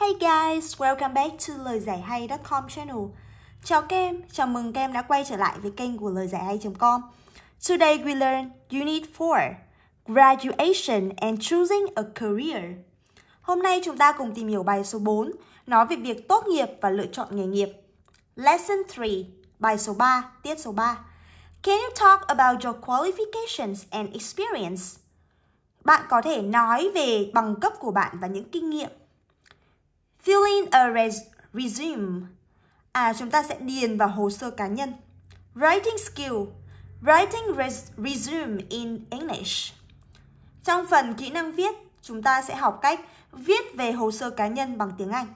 Hey guys, welcome back to lời giải hay.com channel. Chào kem, chào mừng kem đã quay trở lại với kênh của lời giải hay.com. Today we learn Unit 4, Graduation and Choosing a Career. Hôm nay chúng ta cùng tìm hiểu bài số 4, nói về việc tốt nghiệp và lựa chọn nghề nghiệp. Lesson 3, bài số 3, tiết số 3. Can you talk about your qualifications and experience? Bạn có thể nói về bằng cấp của bạn và những kinh nghiệm Filling a res resume. À, chúng ta sẽ điền vào hồ sơ cá nhân. Writing skill. Writing res resume in English. Trong phần kỹ năng viết, chúng ta sẽ học cách viết về hồ sơ cá nhân bằng tiếng Anh.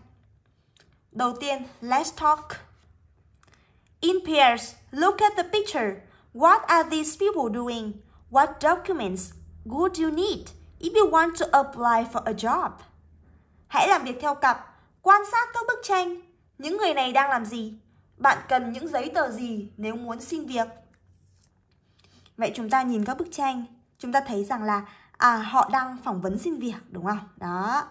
Đầu tiên, let's talk. In pairs, look at the picture. What are these people doing? What documents would you need if you want to apply for a job? Hãy làm việc theo cặp Quan sát các bức tranh, những người này đang làm gì? Bạn cần những giấy tờ gì nếu muốn xin việc? Vậy chúng ta nhìn các bức tranh, chúng ta thấy rằng là à họ đang phỏng vấn xin việc đúng không? Đó.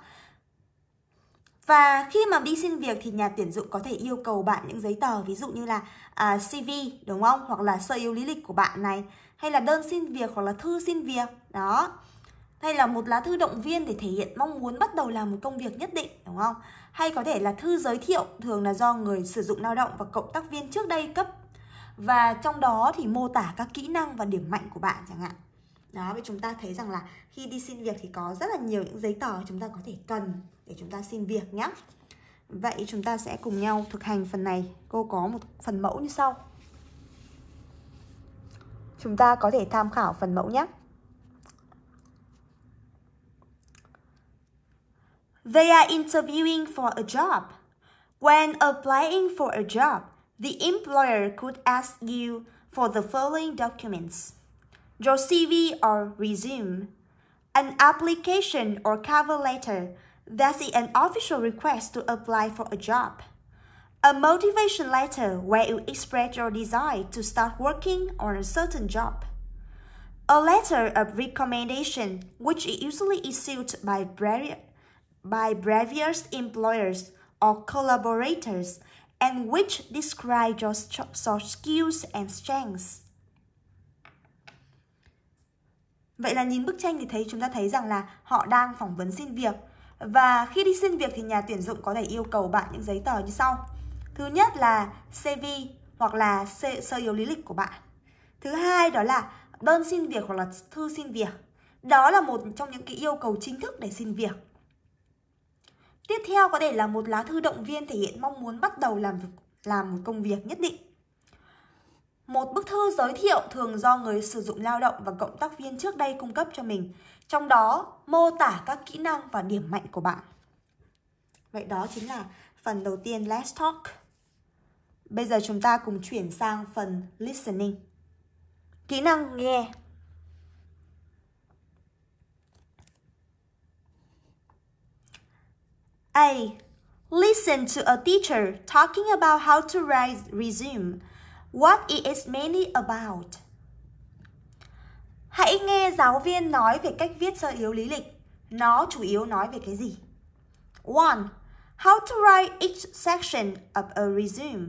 Và khi mà đi xin việc thì nhà tuyển dụng có thể yêu cầu bạn những giấy tờ ví dụ như là à, CV đúng không? Hoặc là sơ yếu lý lịch của bạn này hay là đơn xin việc hoặc là thư xin việc. Đó. Hay là một lá thư động viên để thể hiện mong muốn bắt đầu làm một công việc nhất định đúng không? hay có thể là thư giới thiệu thường là do người sử dụng lao động và cộng tác viên trước đây cấp và trong đó thì mô tả các kỹ năng và điểm mạnh của bạn chẳng hạn đó vậy chúng ta thấy rằng là khi đi xin việc thì có rất là nhiều những giấy tờ chúng ta có thể cần để chúng ta xin việc nhé vậy chúng ta sẽ cùng nhau thực hành phần này cô có một phần mẫu như sau chúng ta có thể tham khảo phần mẫu nhé They are interviewing for a job. When applying for a job, the employer could ask you for the following documents. Your CV or resume, an application or cover letter that's an official request to apply for a job. A motivation letter where you express your desire to start working on a certain job. A letter of recommendation, which is usually issued by various by previous employers or collaborators and which describe your soft skills and strengths. Vậy là nhìn bức tranh thì thấy chúng ta thấy rằng là họ đang phỏng vấn xin việc. Và khi đi xin việc thì nhà tuyển dụng có thể yêu cầu bạn những giấy tờ như sau. Thứ nhất là CV hoặc là sơ yếu lý lịch của bạn. Thứ hai đó là đơn xin việc hoặc là thư xin việc. Đó là một trong những cái yêu cầu chính thức để xin việc. Tiếp theo có thể là một lá thư động viên thể hiện mong muốn bắt đầu làm làm một công việc nhất định. Một bức thư giới thiệu thường do người sử dụng lao động và cộng tác viên trước đây cung cấp cho mình, trong đó mô tả các kỹ năng và điểm mạnh của bạn. Vậy đó chính là phần đầu tiên Let's Talk. Bây giờ chúng ta cùng chuyển sang phần Listening. Kỹ năng nghe A. Listen to a teacher talking about how to write resume, what it is mainly about. Hãy nghe giáo viên nói về cách viết sơ yếu lý lịch. Nó chủ yếu nói về cái gì? 1. How to write each section of a resume.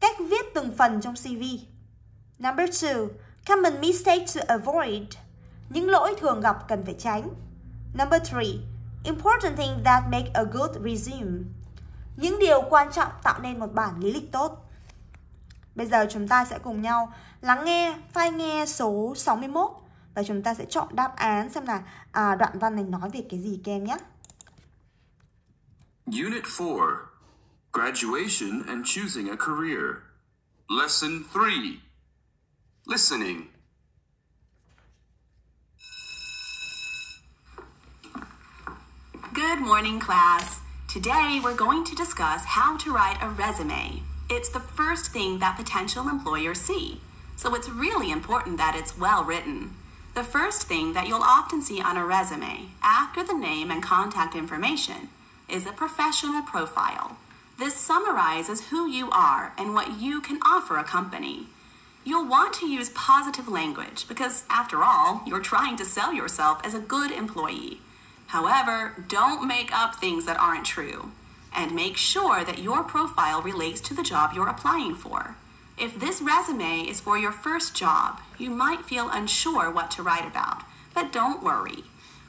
Cách viết từng phần trong CV. Number 2. Common mistakes to avoid. Những lỗi thường gặp cần phải tránh. Number 3. Important things that make a good resume. Những điều quan trọng tạo nên một bản lý lịch tốt. Bây giờ chúng ta sẽ cùng nhau lắng nghe file nghe số 61 và chúng ta sẽ chọn đáp án xem là à, đoạn văn này nói về cái gì kem nhé. Unit 4 Graduation and choosing a career. Lesson 3 Listening Good morning, class. Today, we're going to discuss how to write a resume. It's the first thing that potential employers see, so it's really important that it's well written. The first thing that you'll often see on a resume, after the name and contact information, is a professional profile. This summarizes who you are and what you can offer a company. You'll want to use positive language because, after all, you're trying to sell yourself as a good employee. However, don't make up things that aren't true and make sure that your profile relates to the job you're applying for. If this resume is for your first job, you might feel unsure what to write about, but don't worry.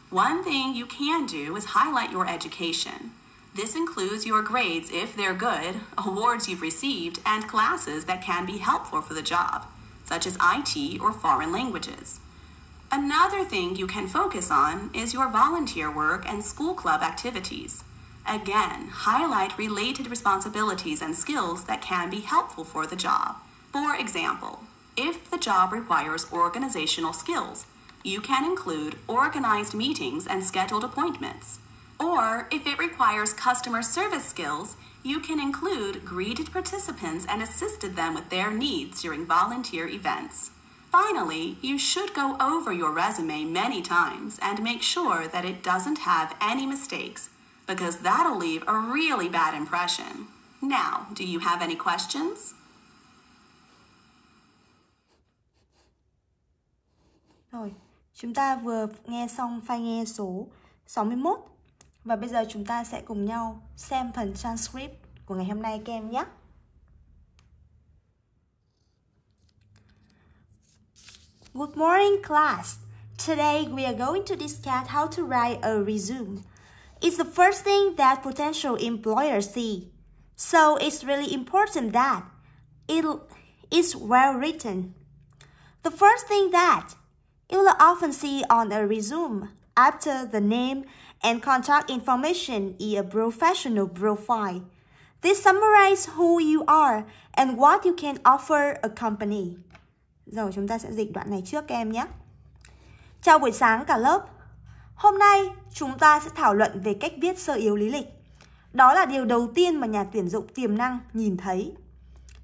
One thing you can do is highlight your education. This includes your grades if they're good, awards you've received, and classes that can be helpful for the job, such as IT or foreign languages. Another thing you can focus on is your volunteer work and school club activities. Again, highlight related responsibilities and skills that can be helpful for the job. For example, if the job requires organizational skills, you can include organized meetings and scheduled appointments. Or if it requires customer service skills, you can include greeted participants and assisted them with their needs during volunteer events. Finally, you should go over your resume many times and make sure that it doesn't have any mistakes because that'll leave a really bad impression. Now, do you have any questions? Rồi, chúng ta vừa nghe xong file nghe số 61 và bây giờ chúng ta sẽ cùng nhau xem phần transcript của ngày hôm nay các em nhé. Good morning, class. Today we are going to discuss how to write a resume. It's the first thing that potential employers see. So it's really important that it is well written. The first thing that you will often see on a resume after the name and contact information is a professional profile. This summarizes who you are and what you can offer a company. Rồi chúng ta sẽ dịch đoạn này trước các em nhé. Chào buổi sáng cả lớp. Hôm nay chúng ta sẽ thảo luận về cách viết sơ yếu lý lịch. Đó là điều đầu tiên mà nhà tuyển dụng tiềm năng nhìn thấy.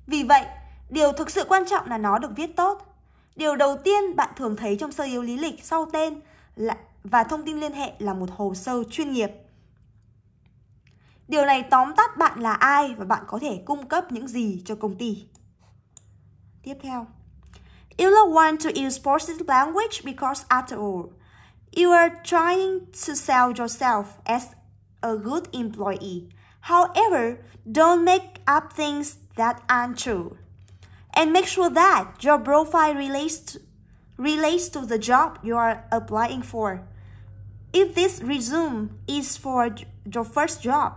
Vì vậy, điều thực sự quan trọng là nó được viết tốt. Điều đầu tiên bạn thường thấy trong sơ yếu lý lịch sau tên là và thông tin liên hệ là một hồ sơ chuyên nghiệp. Điều này tóm tắt bạn là ai và bạn có thể cung cấp những gì cho công ty. Tiếp theo You don't want to use positive language because after all, you are trying to sell yourself as a good employee. However, don't make up things that aren't true. And make sure that your profile relates to, relates to the job you are applying for. If this resume is for your first job,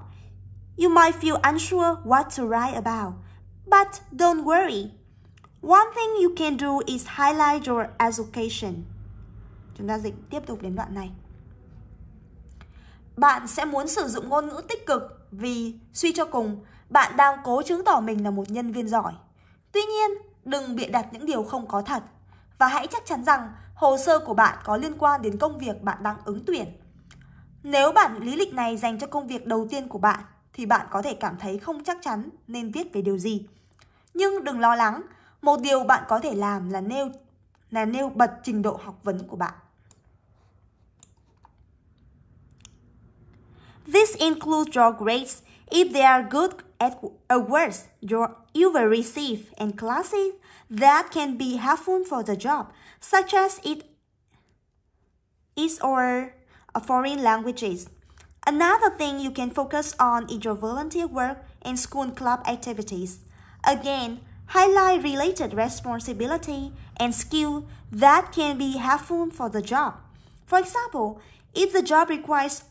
you might feel unsure what to write about. But don't worry, One thing you can do is highlight your education. Chúng ta dịch tiếp tục đến đoạn này. Bạn sẽ muốn sử dụng ngôn ngữ tích cực vì suy cho cùng, bạn đang cố chứng tỏ mình là một nhân viên giỏi. Tuy nhiên, đừng bịa đặt những điều không có thật và hãy chắc chắn rằng hồ sơ của bạn có liên quan đến công việc bạn đang ứng tuyển. Nếu bản lý lịch này dành cho công việc đầu tiên của bạn thì bạn có thể cảm thấy không chắc chắn nên viết về điều gì. Nhưng đừng lo lắng, Một điều bạn có thể làm là nêu là nêu bật trình độ học vấn của bạn. This includes your grades if they are good at awards you will receive and classes that can be helpful for the job, such as it is or foreign languages. Another thing you can focus on is your volunteer work and school club activities. Again, highlight related responsibility and skill that can be helpful for the job. For example, if the job requires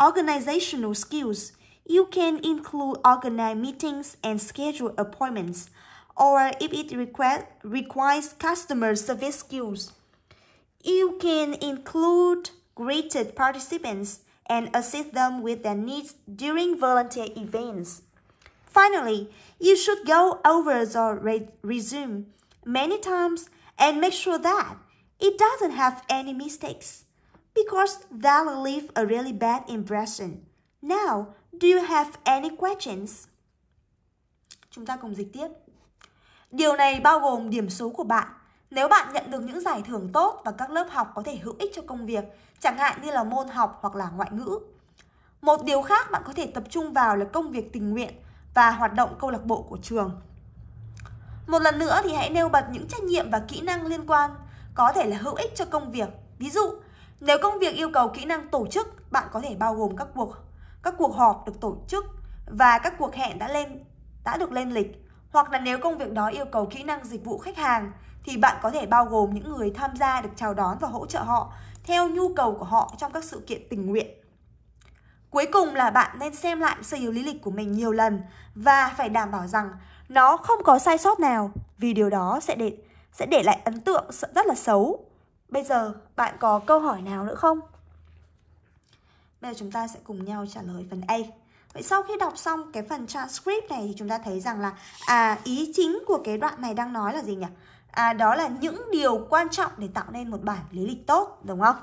organizational skills, you can include organize meetings and schedule appointments, or if it request, requires customer service skills, you can include greeted participants and assist them with their needs during volunteer events. Finally, You should go over the re resume many times and make sure that it doesn't have any mistakes because that will leave a really bad impression. Now, do you have any questions? Chúng ta cùng dịch tiếp. Điều này bao gồm điểm số của bạn. Nếu bạn nhận được những giải thưởng tốt và các lớp học có thể hữu ích cho công việc, chẳng hạn như là môn học hoặc là ngoại ngữ. Một điều khác bạn có thể tập trung vào là công việc tình nguyện và hoạt động câu lạc bộ của trường. Một lần nữa thì hãy nêu bật những trách nhiệm và kỹ năng liên quan có thể là hữu ích cho công việc. Ví dụ, nếu công việc yêu cầu kỹ năng tổ chức, bạn có thể bao gồm các cuộc các cuộc họp được tổ chức và các cuộc hẹn đã lên đã được lên lịch hoặc là nếu công việc đó yêu cầu kỹ năng dịch vụ khách hàng thì bạn có thể bao gồm những người tham gia được chào đón và hỗ trợ họ theo nhu cầu của họ trong các sự kiện tình nguyện Cuối cùng là bạn nên xem lại sơ yếu lý lịch của mình nhiều lần và phải đảm bảo rằng nó không có sai sót nào vì điều đó sẽ để sẽ để lại ấn tượng rất là xấu. Bây giờ bạn có câu hỏi nào nữa không? Bây giờ chúng ta sẽ cùng nhau trả lời phần A. Vậy sau khi đọc xong cái phần transcript này thì chúng ta thấy rằng là à ý chính của cái đoạn này đang nói là gì nhỉ? À đó là những điều quan trọng để tạo nên một bản lý lịch tốt đúng không?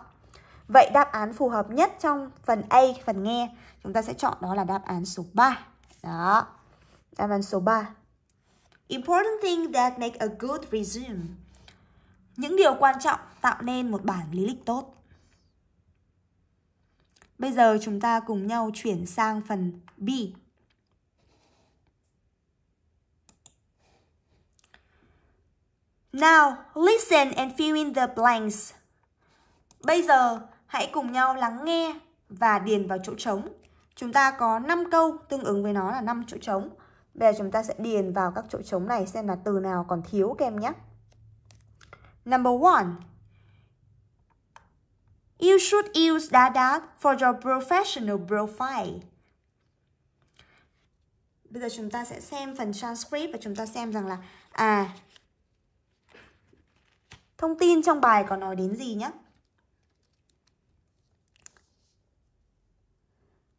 Vậy đáp án phù hợp nhất trong phần A, phần nghe Chúng ta sẽ chọn đó là đáp án số 3 Đó Đáp án số 3 Important thing that make a good resume Những điều quan trọng tạo nên một bản lý lịch tốt Bây giờ chúng ta cùng nhau chuyển sang phần B Now, listen and fill in the blanks. Bây giờ, Hãy cùng nhau lắng nghe và điền vào chỗ trống. Chúng ta có 5 câu tương ứng với nó là 5 chỗ trống. Bây giờ chúng ta sẽ điền vào các chỗ trống này xem là từ nào còn thiếu các em nhé. Number one. You should use da da for your professional profile. Bây giờ chúng ta sẽ xem phần transcript và chúng ta xem rằng là à thông tin trong bài có nói đến gì nhé.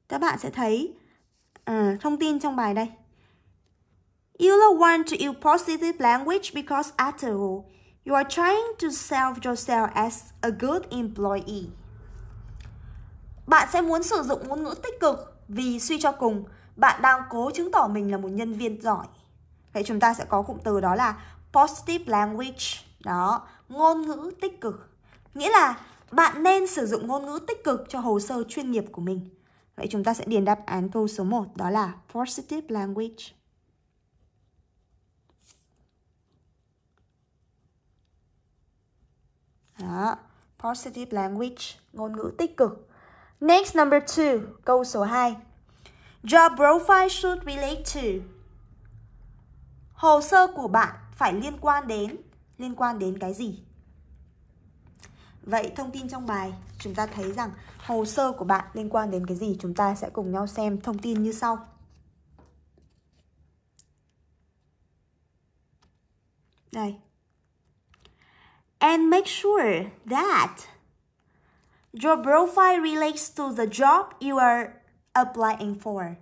các bạn sẽ thấy uh, thông tin trong bài đây. You'll want to use positive language because after all, you are trying to sell yourself as a good employee. Bạn sẽ muốn sử dụng ngôn ngữ tích cực vì suy cho cùng, bạn đang cố chứng tỏ mình là một nhân viên giỏi. Vậy chúng ta sẽ có cụm từ đó là positive language. Đó, ngôn ngữ tích cực. Nghĩa là bạn nên sử dụng ngôn ngữ tích cực cho hồ sơ chuyên nghiệp của mình. Vậy chúng ta sẽ điền đáp án câu số 1 đó là positive language. Đó, positive language, ngôn ngữ tích cực. Next number 2, câu số 2. Job profile should relate to. Hồ sơ của bạn phải liên quan đến liên quan đến cái gì? Vậy thông tin trong bài chúng ta thấy rằng hồ sơ của bạn liên quan đến cái gì chúng ta sẽ cùng nhau xem thông tin như sau. Đây. And make sure that your profile relates to the job you are applying for.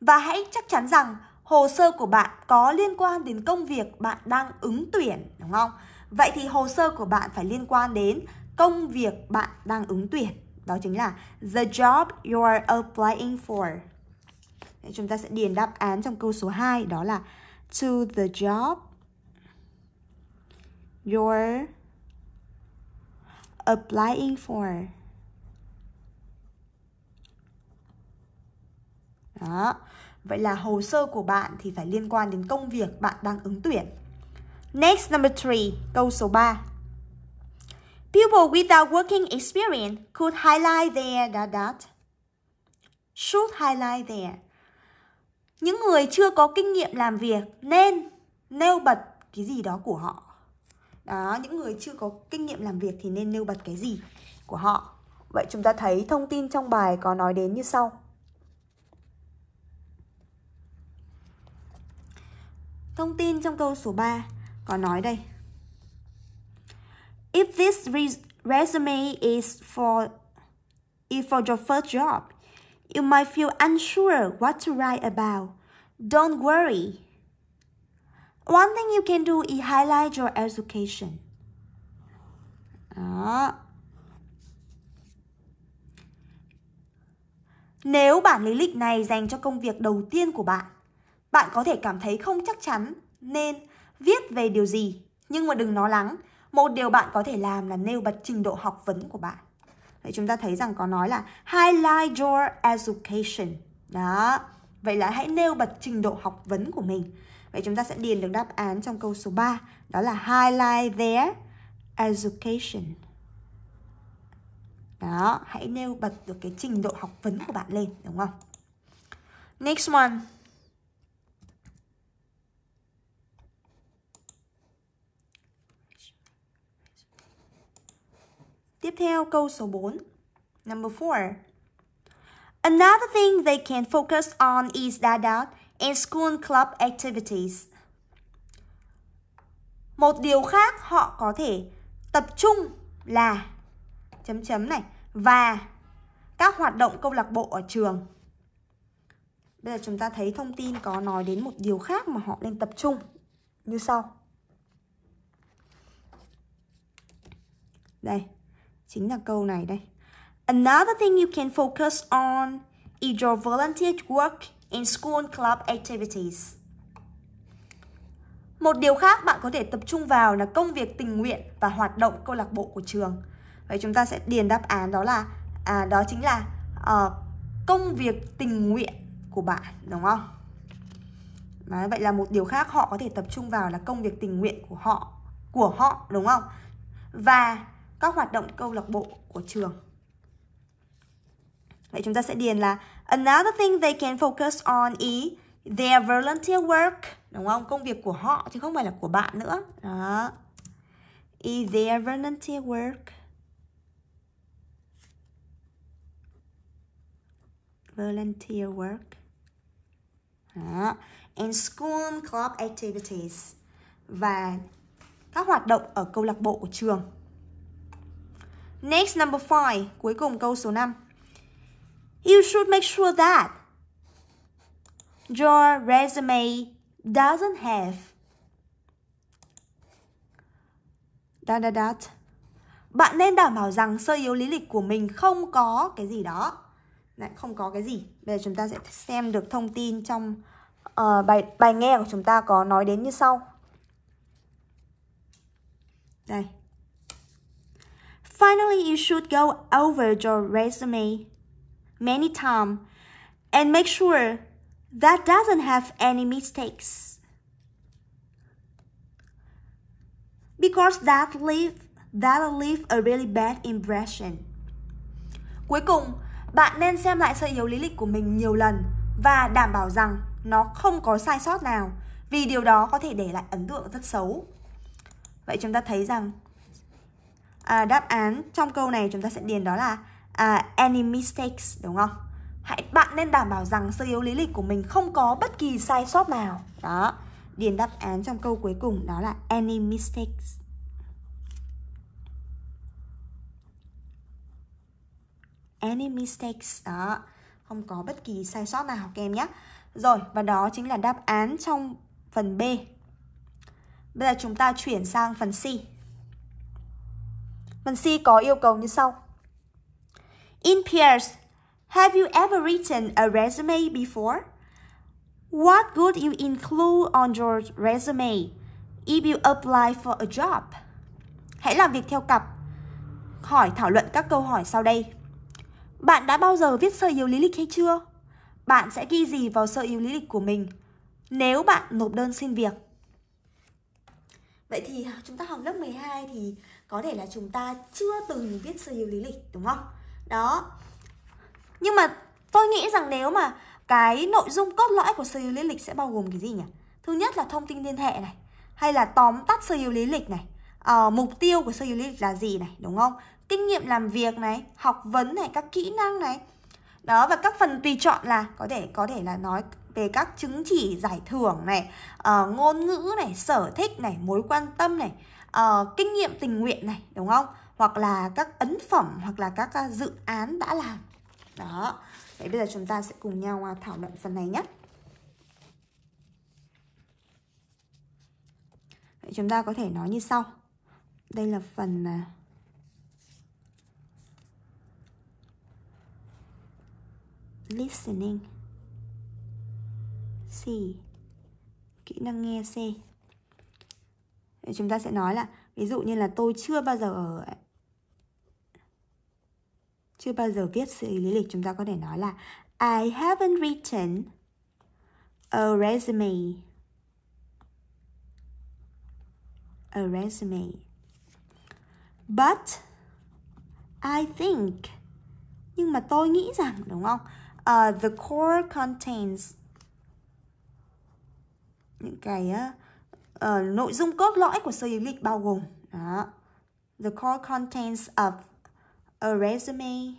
Và hãy chắc chắn rằng hồ sơ của bạn có liên quan đến công việc bạn đang ứng tuyển, đúng không? Vậy thì hồ sơ của bạn phải liên quan đến công việc bạn đang ứng tuyển. Đó chính là the job you are applying for. Chúng ta sẽ điền đáp án trong câu số 2 đó là to the job you're applying for. Đó. Vậy là hồ sơ của bạn thì phải liên quan đến công việc bạn đang ứng tuyển. Next number 3, câu số 3. People without working experience could highlight their dot dot. Should highlight their. Những người chưa có kinh nghiệm làm việc nên nêu bật cái gì đó của họ. Đó, những người chưa có kinh nghiệm làm việc thì nên nêu bật cái gì của họ. Vậy chúng ta thấy thông tin trong bài có nói đến như sau. Thông tin trong câu số 3 có nói đây. If this res resume is for if for your first job, you might feel unsure what to write about. Don't worry. One thing you can do is highlight your education. Đó. Nếu bản lý lịch này dành cho công việc đầu tiên của bạn, bạn có thể cảm thấy không chắc chắn nên viết về điều gì, nhưng mà đừng lo lắng, một điều bạn có thể làm là nêu bật trình độ học vấn của bạn. Vậy chúng ta thấy rằng có nói là highlight your education. Đó. Vậy là hãy nêu bật trình độ học vấn của mình. Vậy chúng ta sẽ điền được đáp án trong câu số 3, đó là highlight their education. Đó, hãy nêu bật được cái trình độ học vấn của bạn lên, đúng không? Next one. Tiếp theo câu số 4. Number 4. Another thing they can focus on is that data and school club activities. Một điều khác họ có thể tập trung là chấm chấm này và các hoạt động câu lạc bộ ở trường. Bây giờ chúng ta thấy thông tin có nói đến một điều khác mà họ nên tập trung như sau. Đây. Chính là câu này đây. Another thing you can focus on is your volunteer work in school and club activities. Một điều khác bạn có thể tập trung vào là công việc tình nguyện và hoạt động câu lạc bộ của trường. Vậy chúng ta sẽ điền đáp án đó là à, đó chính là uh, công việc tình nguyện của bạn đúng không? Đấy, vậy là một điều khác họ có thể tập trung vào là công việc tình nguyện của họ của họ đúng không? Và các hoạt động câu lạc bộ của trường. Vậy chúng ta sẽ điền là another thing they can focus on is their volunteer work, đúng không? Công việc của họ chứ không phải là của bạn nữa. Đó. Is their volunteer work. Volunteer work. Đó. And school club activities. Và các hoạt động ở câu lạc bộ của trường Next number five, cuối cùng câu số 5. You should make sure that your resume doesn't have dot dot dot. Bạn nên đảm bảo rằng sơ yếu lý lịch của mình không có cái gì đó. Đấy, không có cái gì. Bây giờ chúng ta sẽ xem được thông tin trong uh, bài bài nghe của chúng ta có nói đến như sau. Đây. Finally, you should go over your resume many times and make sure that doesn't have any mistakes. Because that leave that leave a really bad impression. Cuối cùng, bạn nên xem lại sơ yếu lý lịch của mình nhiều lần và đảm bảo rằng nó không có sai sót nào vì điều đó có thể để lại ấn tượng rất xấu. Vậy chúng ta thấy rằng à, đáp án trong câu này chúng ta sẽ điền đó là à, any mistakes đúng không? Hãy bạn nên đảm bảo rằng sơ yếu lý lịch của mình không có bất kỳ sai sót nào. Đó. Điền đáp án trong câu cuối cùng đó là any mistakes. Any mistakes đó, không có bất kỳ sai sót nào các em nhé. Rồi, và đó chính là đáp án trong phần B. Bây giờ chúng ta chuyển sang phần C. Vần C có yêu cầu như sau. In pairs, have you ever written a resume before? What would you include on your resume if you apply for a job? Hãy làm việc theo cặp. Hỏi thảo luận các câu hỏi sau đây. Bạn đã bao giờ viết sơ yếu lý lịch hay chưa? Bạn sẽ ghi gì vào sơ yếu lý lịch của mình nếu bạn nộp đơn xin việc? Vậy thì à, chúng ta học lớp 12 thì có thể là chúng ta chưa từng viết sơ yếu lý lịch đúng không đó nhưng mà tôi nghĩ rằng nếu mà cái nội dung cốt lõi của sơ yếu lý lịch sẽ bao gồm cái gì nhỉ thứ nhất là thông tin liên hệ này hay là tóm tắt sơ yếu lý lịch này uh, mục tiêu của sơ yếu lý lịch là gì này đúng không kinh nghiệm làm việc này học vấn này các kỹ năng này đó và các phần tùy chọn là có thể có thể là nói về các chứng chỉ giải thưởng này uh, ngôn ngữ này sở thích này mối quan tâm này uh, kinh nghiệm tình nguyện này đúng không hoặc là các ấn phẩm hoặc là các uh, dự án đã làm đó vậy bây giờ chúng ta sẽ cùng nhau à, thảo luận phần này nhé Vậy chúng ta có thể nói như sau đây là phần uh, listening C kỹ năng nghe C thì chúng ta sẽ nói là ví dụ như là tôi chưa bao giờ ở chưa bao giờ viết sự lý lịch chúng ta có thể nói là I haven't written a resume. A resume. But I think nhưng mà tôi nghĩ rằng đúng không? Uh, the core contains những cái uh, uh, nội dung cốt lõi của sơ lý lịch bao gồm đó the core contents of a resume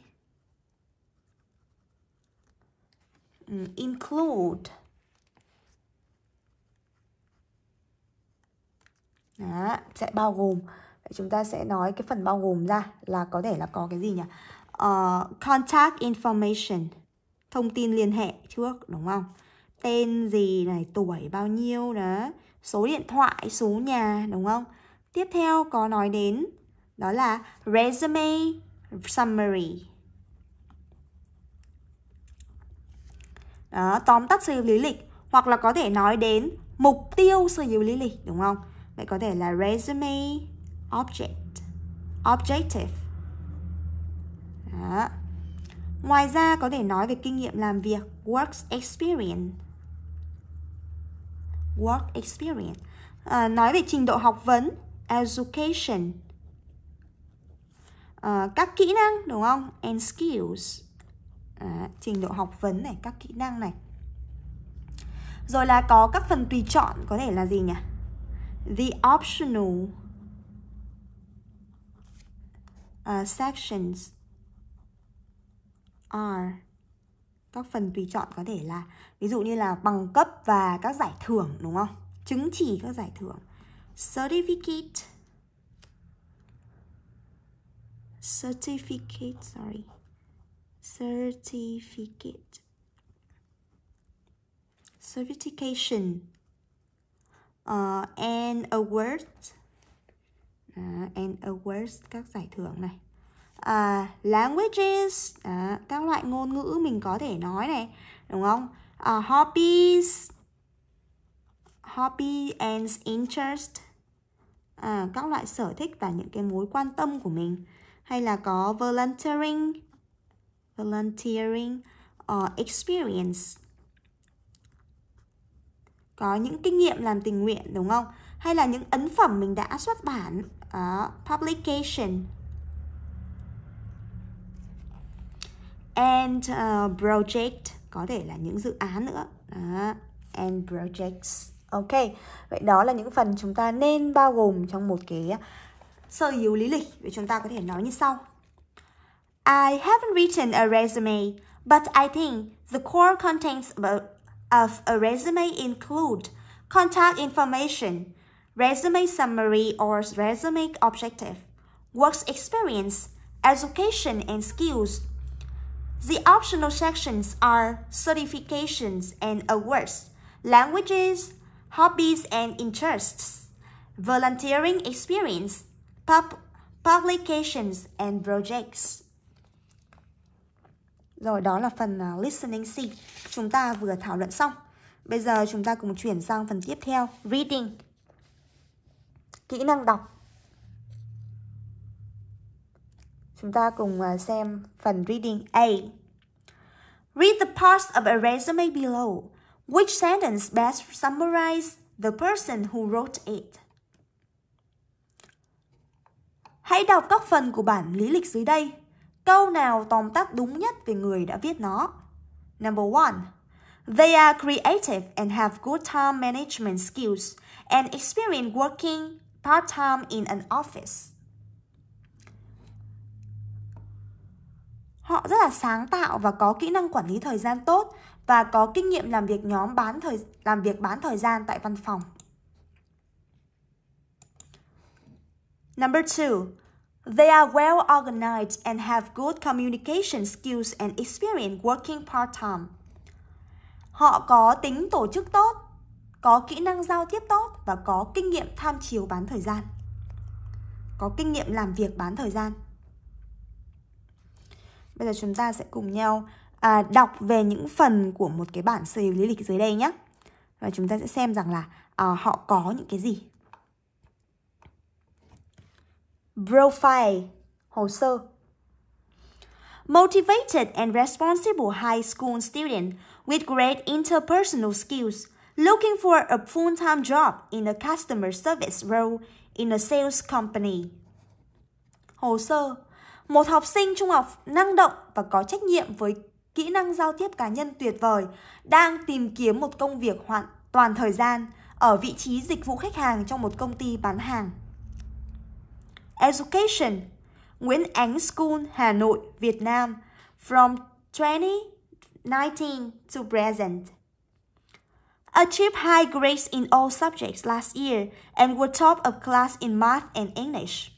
ừ, include Đó, sẽ bao gồm Vậy chúng ta sẽ nói cái phần bao gồm ra là có thể là có cái gì nhỉ? Uh, contact information thông tin liên hệ trước đúng không? Tên gì này, tuổi bao nhiêu đó, số điện thoại, số nhà đúng không? Tiếp theo có nói đến đó là resume summary. Đó, tóm tắt sơ yếu lý lịch hoặc là có thể nói đến mục tiêu sơ yếu lý lịch đúng không? Vậy có thể là resume object, objective. Đó. Ngoài ra có thể nói về kinh nghiệm làm việc, work experience work experience. À, nói về trình độ học vấn, education. À, các kỹ năng đúng không? And skills. À, trình độ học vấn này, các kỹ năng này. Rồi là có các phần tùy chọn có thể là gì nhỉ? The optional uh, sections are các phần tùy chọn có thể là ví dụ như là bằng cấp và các giải thưởng đúng không chứng chỉ các giải thưởng certificate certificate sorry certificate certification uh, and awards uh, and awards các giải thưởng này à, languages à, các loại ngôn ngữ mình có thể nói này đúng không à, hobbies hobby and interest à, các loại sở thích và những cái mối quan tâm của mình hay là có volunteering volunteering or experience có những kinh nghiệm làm tình nguyện đúng không hay là những ấn phẩm mình đã xuất bản uh, publication and uh, project có thể là những dự án nữa đó. and projects ok vậy đó là những phần chúng ta nên bao gồm trong một cái uh, sơ yếu lý lịch vậy chúng ta có thể nói như sau I haven't written a resume but I think the core contents of a resume include contact information resume summary or resume objective work experience education and skills The optional sections are certifications and awards, languages, hobbies and interests, volunteering experience, pub publications and projects. Rồi đó là phần uh, listening C chúng ta vừa thảo luận xong. Bây giờ chúng ta cùng chuyển sang phần tiếp theo, reading. Kỹ năng đọc Chúng ta cùng à, xem phần reading A. Read the parts of a resume below. Which sentence best summarizes the person who wrote it? Hãy đọc các phần của bản lý lịch dưới đây. Câu nào tóm tắt đúng nhất về người đã viết nó? Number one, They are creative and have good time management skills and experience working part-time in an office. Họ rất là sáng tạo và có kỹ năng quản lý thời gian tốt và có kinh nghiệm làm việc nhóm bán thời làm việc bán thời gian tại văn phòng. Number two, they are well organized and have good communication skills and experience working part-time. Họ có tính tổ chức tốt, có kỹ năng giao tiếp tốt và có kinh nghiệm tham chiếu bán thời gian. Có kinh nghiệm làm việc bán thời gian. Bây giờ chúng ta sẽ cùng nhau à, đọc về những phần của một cái bản sơ yếu lý lịch dưới đây nhé. Và chúng ta sẽ xem rằng là à, họ có những cái gì. Profile, hồ sơ. Motivated and responsible high school student with great interpersonal skills looking for a full-time job in a customer service role in a sales company. Hồ sơ một học sinh trung học năng động và có trách nhiệm với kỹ năng giao tiếp cá nhân tuyệt vời, đang tìm kiếm một công việc hoàn toàn thời gian ở vị trí dịch vụ khách hàng trong một công ty bán hàng. Education Nguyễn Ánh School, Hà Nội, Việt Nam From 2019 to present Achieved high grades in all subjects last year and were top of class in math and English.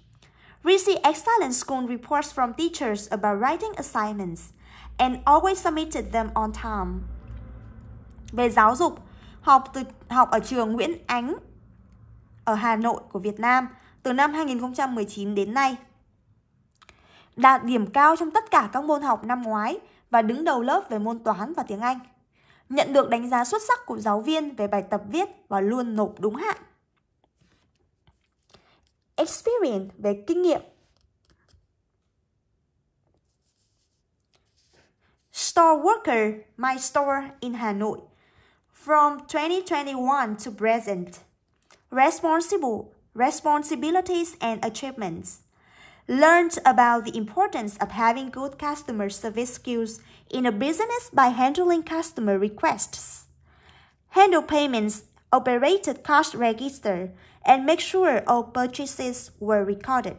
Receive excellent school reports from teachers about writing assignments and always submitted them on time. Về giáo dục, học từ học ở trường Nguyễn Ánh ở Hà Nội của Việt Nam từ năm 2019 đến nay. Đạt điểm cao trong tất cả các môn học năm ngoái và đứng đầu lớp về môn toán và tiếng Anh. Nhận được đánh giá xuất sắc của giáo viên về bài tập viết và luôn nộp đúng hạn. experience về kinh nghiệm store worker my store in Hanoi from 2021 to present responsible responsibilities and achievements learned about the importance of having good customer service skills in a business by handling customer requests handle payments operated cash register and make sure all purchases were recorded.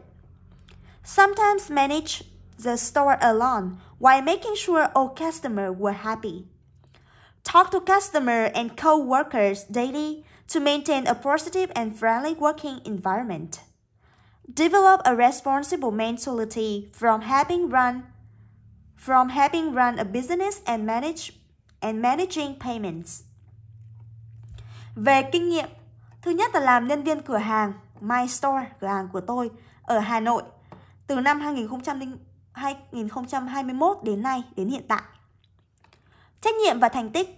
Sometimes manage the store alone while making sure all customers were happy. Talk to customer and co-workers daily to maintain a positive and friendly working environment. Develop a responsible mentality from having run from having run a business and manage and managing payments. Về kinh nghiệm, Thứ nhất là làm nhân viên cửa hàng My Store, cửa hàng của tôi ở Hà Nội từ năm 2000, 2021 đến nay, đến hiện tại. Trách nhiệm và thành tích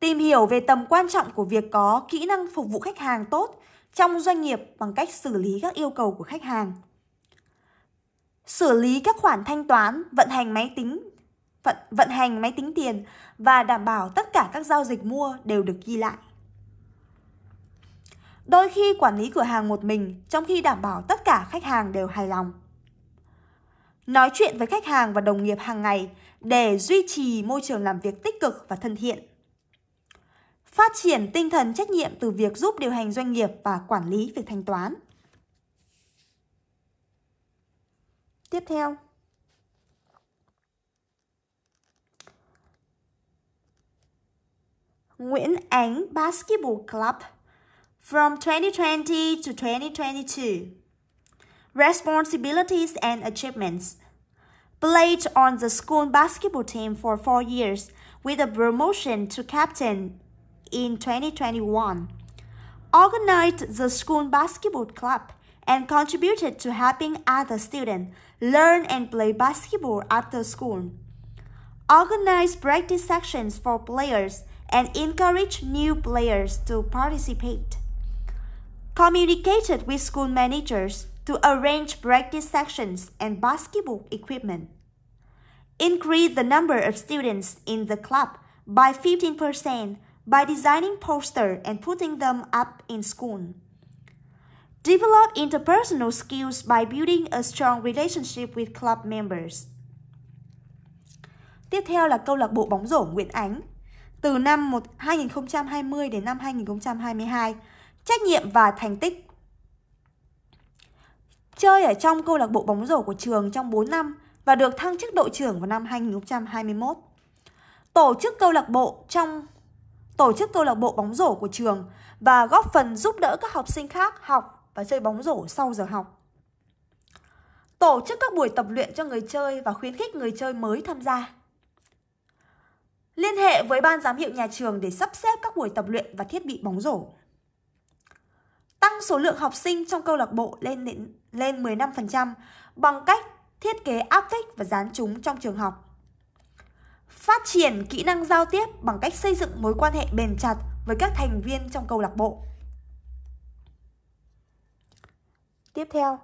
Tìm hiểu về tầm quan trọng của việc có kỹ năng phục vụ khách hàng tốt trong doanh nghiệp bằng cách xử lý các yêu cầu của khách hàng. Xử lý các khoản thanh toán, vận hành máy tính, vận, vận hành máy tính tiền và đảm bảo tất cả các giao dịch mua đều được ghi lại. Đôi khi quản lý cửa hàng một mình trong khi đảm bảo tất cả khách hàng đều hài lòng. Nói chuyện với khách hàng và đồng nghiệp hàng ngày để duy trì môi trường làm việc tích cực và thân thiện. Phát triển tinh thần trách nhiệm từ việc giúp điều hành doanh nghiệp và quản lý việc thanh toán. Tiếp theo, Nguyễn Ánh Basketball Club from 2020 to 2022. Responsibilities and achievements. Played on the school basketball team for four years with a promotion to captain in 2021. Organized the school basketball club and contributed to helping other students learn and play basketball after school. Organized practice sections for players and encouraged new players to participate communicated with school managers to arrange practice sections and basketball equipment. Increase the number of students in the club by 15% by designing posters and putting them up in school. Develop interpersonal skills by building a strong relationship with club members. Tiếp theo là câu lạc bộ bóng rổ Nguyễn Ánh. Từ năm 2020 đến năm 2022, trách nhiệm và thành tích. Chơi ở trong câu lạc bộ bóng rổ của trường trong 4 năm và được thăng chức đội trưởng vào năm 2021. Tổ chức câu lạc bộ trong tổ chức câu lạc bộ bóng rổ của trường và góp phần giúp đỡ các học sinh khác học và chơi bóng rổ sau giờ học. Tổ chức các buổi tập luyện cho người chơi và khuyến khích người chơi mới tham gia. Liên hệ với ban giám hiệu nhà trường để sắp xếp các buổi tập luyện và thiết bị bóng rổ tăng số lượng học sinh trong câu lạc bộ lên đến lên 15% bằng cách thiết kế áp phích và dán chúng trong trường học. Phát triển kỹ năng giao tiếp bằng cách xây dựng mối quan hệ bền chặt với các thành viên trong câu lạc bộ. Tiếp theo.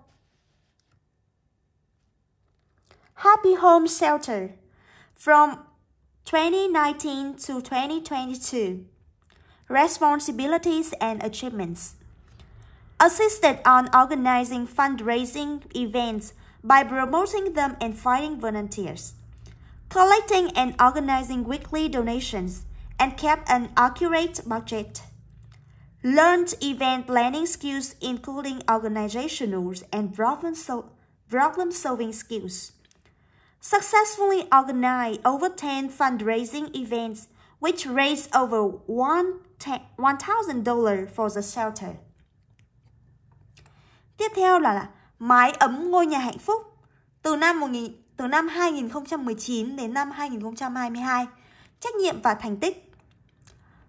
Happy Home Shelter from 2019 to 2022. Responsibilities and Achievements. assisted on organizing fundraising events by promoting them and finding volunteers, collecting and organizing weekly donations, and kept an accurate budget. Learned event planning skills including organizational and problem-solving skills. Successfully organized over 10 fundraising events which raised over $1,000 for the shelter. Tiếp theo là mái ấm ngôi nhà hạnh phúc. Từ năm 1000 từ năm 2019 đến năm 2022, trách nhiệm và thành tích.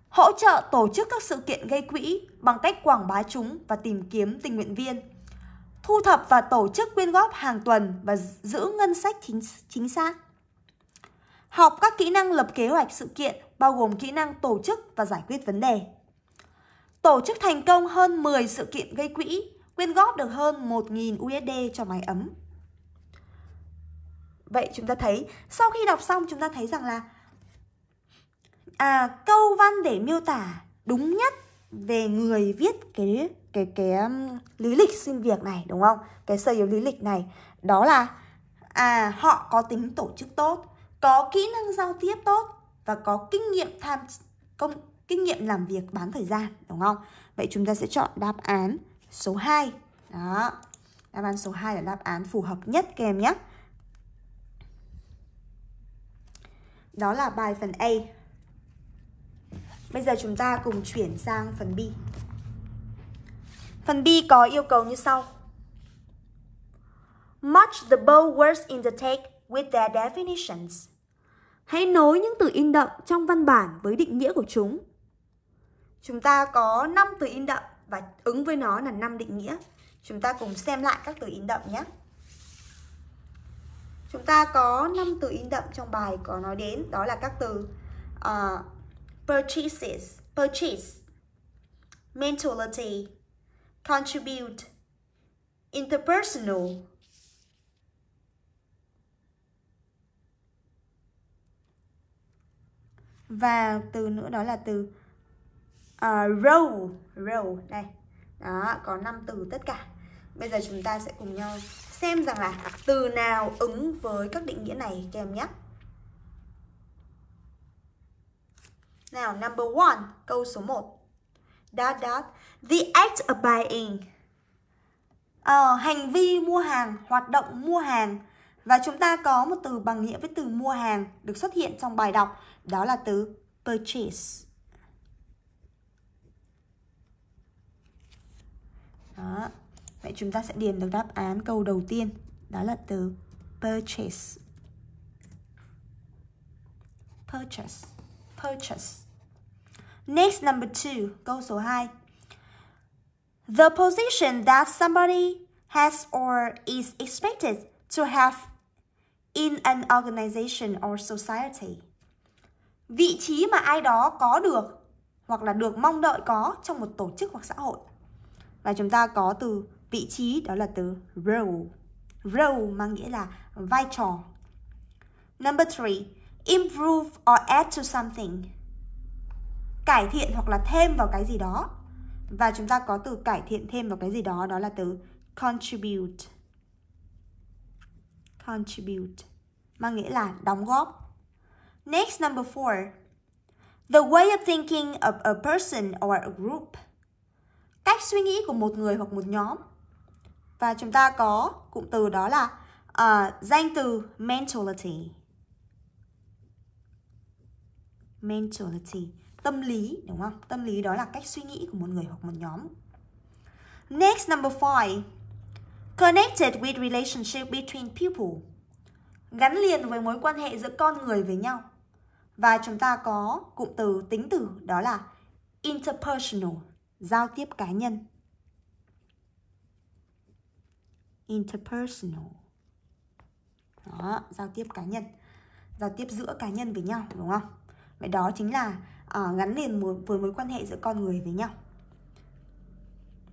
Hỗ trợ tổ chức các sự kiện gây quỹ bằng cách quảng bá chúng và tìm kiếm tình nguyện viên. Thu thập và tổ chức quyên góp hàng tuần và giữ ngân sách chính, chính xác. Học các kỹ năng lập kế hoạch sự kiện bao gồm kỹ năng tổ chức và giải quyết vấn đề. Tổ chức thành công hơn 10 sự kiện gây quỹ quyên góp được hơn 1.000 USD cho máy ấm. Vậy chúng ta thấy, sau khi đọc xong chúng ta thấy rằng là à, câu văn để miêu tả đúng nhất về người viết cái cái cái um, lý lịch xin việc này đúng không? Cái sở yếu lý lịch này đó là à họ có tính tổ chức tốt, có kỹ năng giao tiếp tốt và có kinh nghiệm tham công kinh nghiệm làm việc bán thời gian đúng không? Vậy chúng ta sẽ chọn đáp án số 2. Đó. Đáp án số 2 là đáp án phù hợp nhất các em nhé. Đó là bài phần A. Bây giờ chúng ta cùng chuyển sang phần B. Phần B có yêu cầu như sau. Match the bold words in the text with their definitions. Hãy nối những từ in đậm trong văn bản với định nghĩa của chúng. Chúng ta có 5 từ in đậm và ứng với nó là năm định nghĩa. Chúng ta cùng xem lại các từ in đậm nhé. Chúng ta có 5 từ in đậm trong bài có nói đến, đó là các từ uh, purchases, purchase, mentality, contribute, interpersonal, và từ nữa đó là từ uh, row row đây đó có 5 từ tất cả bây giờ chúng ta sẽ cùng nhau xem rằng là từ nào ứng với các định nghĩa này kèm nhé nào number one câu số 1 dot dot the act of buying uh, hành vi mua hàng hoạt động mua hàng và chúng ta có một từ bằng nghĩa với từ mua hàng được xuất hiện trong bài đọc đó là từ purchase Đó. Vậy chúng ta sẽ điền được đáp án câu đầu tiên Đó là từ purchase Purchase Purchase Next number two, câu số 2 The position that somebody has or is expected to have in an organization or society Vị trí mà ai đó có được hoặc là được mong đợi có trong một tổ chức hoặc xã hội và chúng ta có từ vị trí đó là từ role. Role mang nghĩa là vai trò. Number three, improve or add to something. Cải thiện hoặc là thêm vào cái gì đó. Và chúng ta có từ cải thiện thêm vào cái gì đó đó là từ contribute. Contribute mang nghĩa là đóng góp. Next number four. The way of thinking of a person or a group cách suy nghĩ của một người hoặc một nhóm và chúng ta có cụm từ đó là uh, danh từ mentality mentality tâm lý đúng không tâm lý đó là cách suy nghĩ của một người hoặc một nhóm next number five connected with relationship between people gắn liền với mối quan hệ giữa con người với nhau và chúng ta có cụm từ tính từ đó là interpersonal giao tiếp cá nhân interpersonal đó giao tiếp cá nhân giao tiếp giữa cá nhân với nhau đúng không vậy đó chính là uh, gắn liền một, với mối quan hệ giữa con người với nhau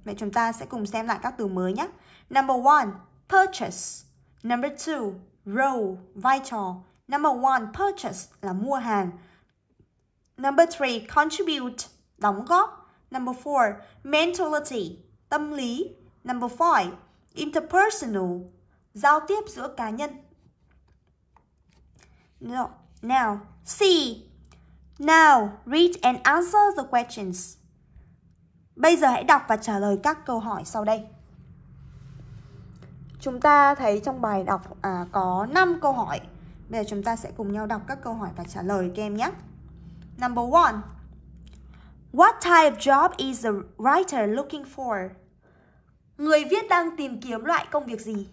vậy chúng ta sẽ cùng xem lại các từ mới nhé number one purchase number two role vital number one purchase là mua hàng number three contribute đóng góp Number four, mentality, tâm lý. Number five, interpersonal, giao tiếp giữa cá nhân. No. Now, C. Now, read and answer the questions. Bây giờ hãy đọc và trả lời các câu hỏi sau đây. Chúng ta thấy trong bài đọc à, có 5 câu hỏi. Bây giờ chúng ta sẽ cùng nhau đọc các câu hỏi và trả lời các em nhé. Number one. What type of job is the writer looking for? Người viết đang tìm kiếm loại công việc gì?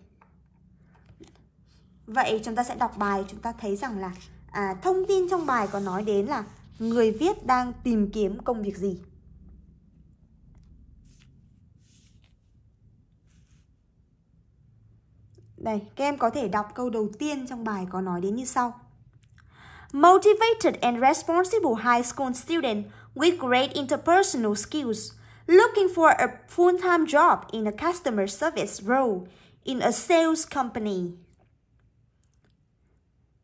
Vậy chúng ta sẽ đọc bài, chúng ta thấy rằng là à, thông tin trong bài có nói đến là người viết đang tìm kiếm công việc gì. Đây, các em có thể đọc câu đầu tiên trong bài có nói đến như sau. Motivated and responsible high school student with great interpersonal skills, looking for a full-time job in a customer service role in a sales company.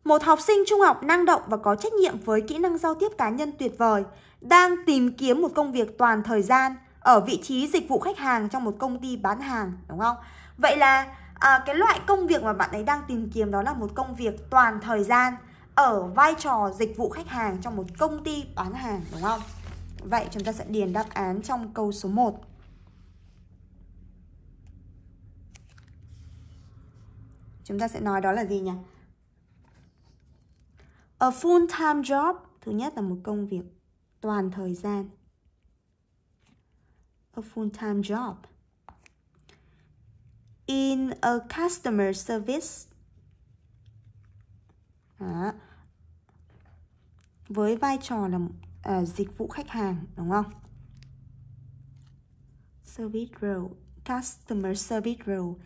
Một học sinh trung học năng động và có trách nhiệm với kỹ năng giao tiếp cá nhân tuyệt vời, đang tìm kiếm một công việc toàn thời gian ở vị trí dịch vụ khách hàng trong một công ty bán hàng, đúng không? Vậy là à, cái loại công việc mà bạn ấy đang tìm kiếm đó là một công việc toàn thời gian ở vai trò dịch vụ khách hàng trong một công ty bán hàng đúng không? Vậy chúng ta sẽ điền đáp án trong câu số 1. Chúng ta sẽ nói đó là gì nhỉ? A full-time job, thứ nhất là một công việc toàn thời gian. A full-time job. In a customer service đó. với vai trò là uh, dịch vụ khách hàng đúng không service role customer service role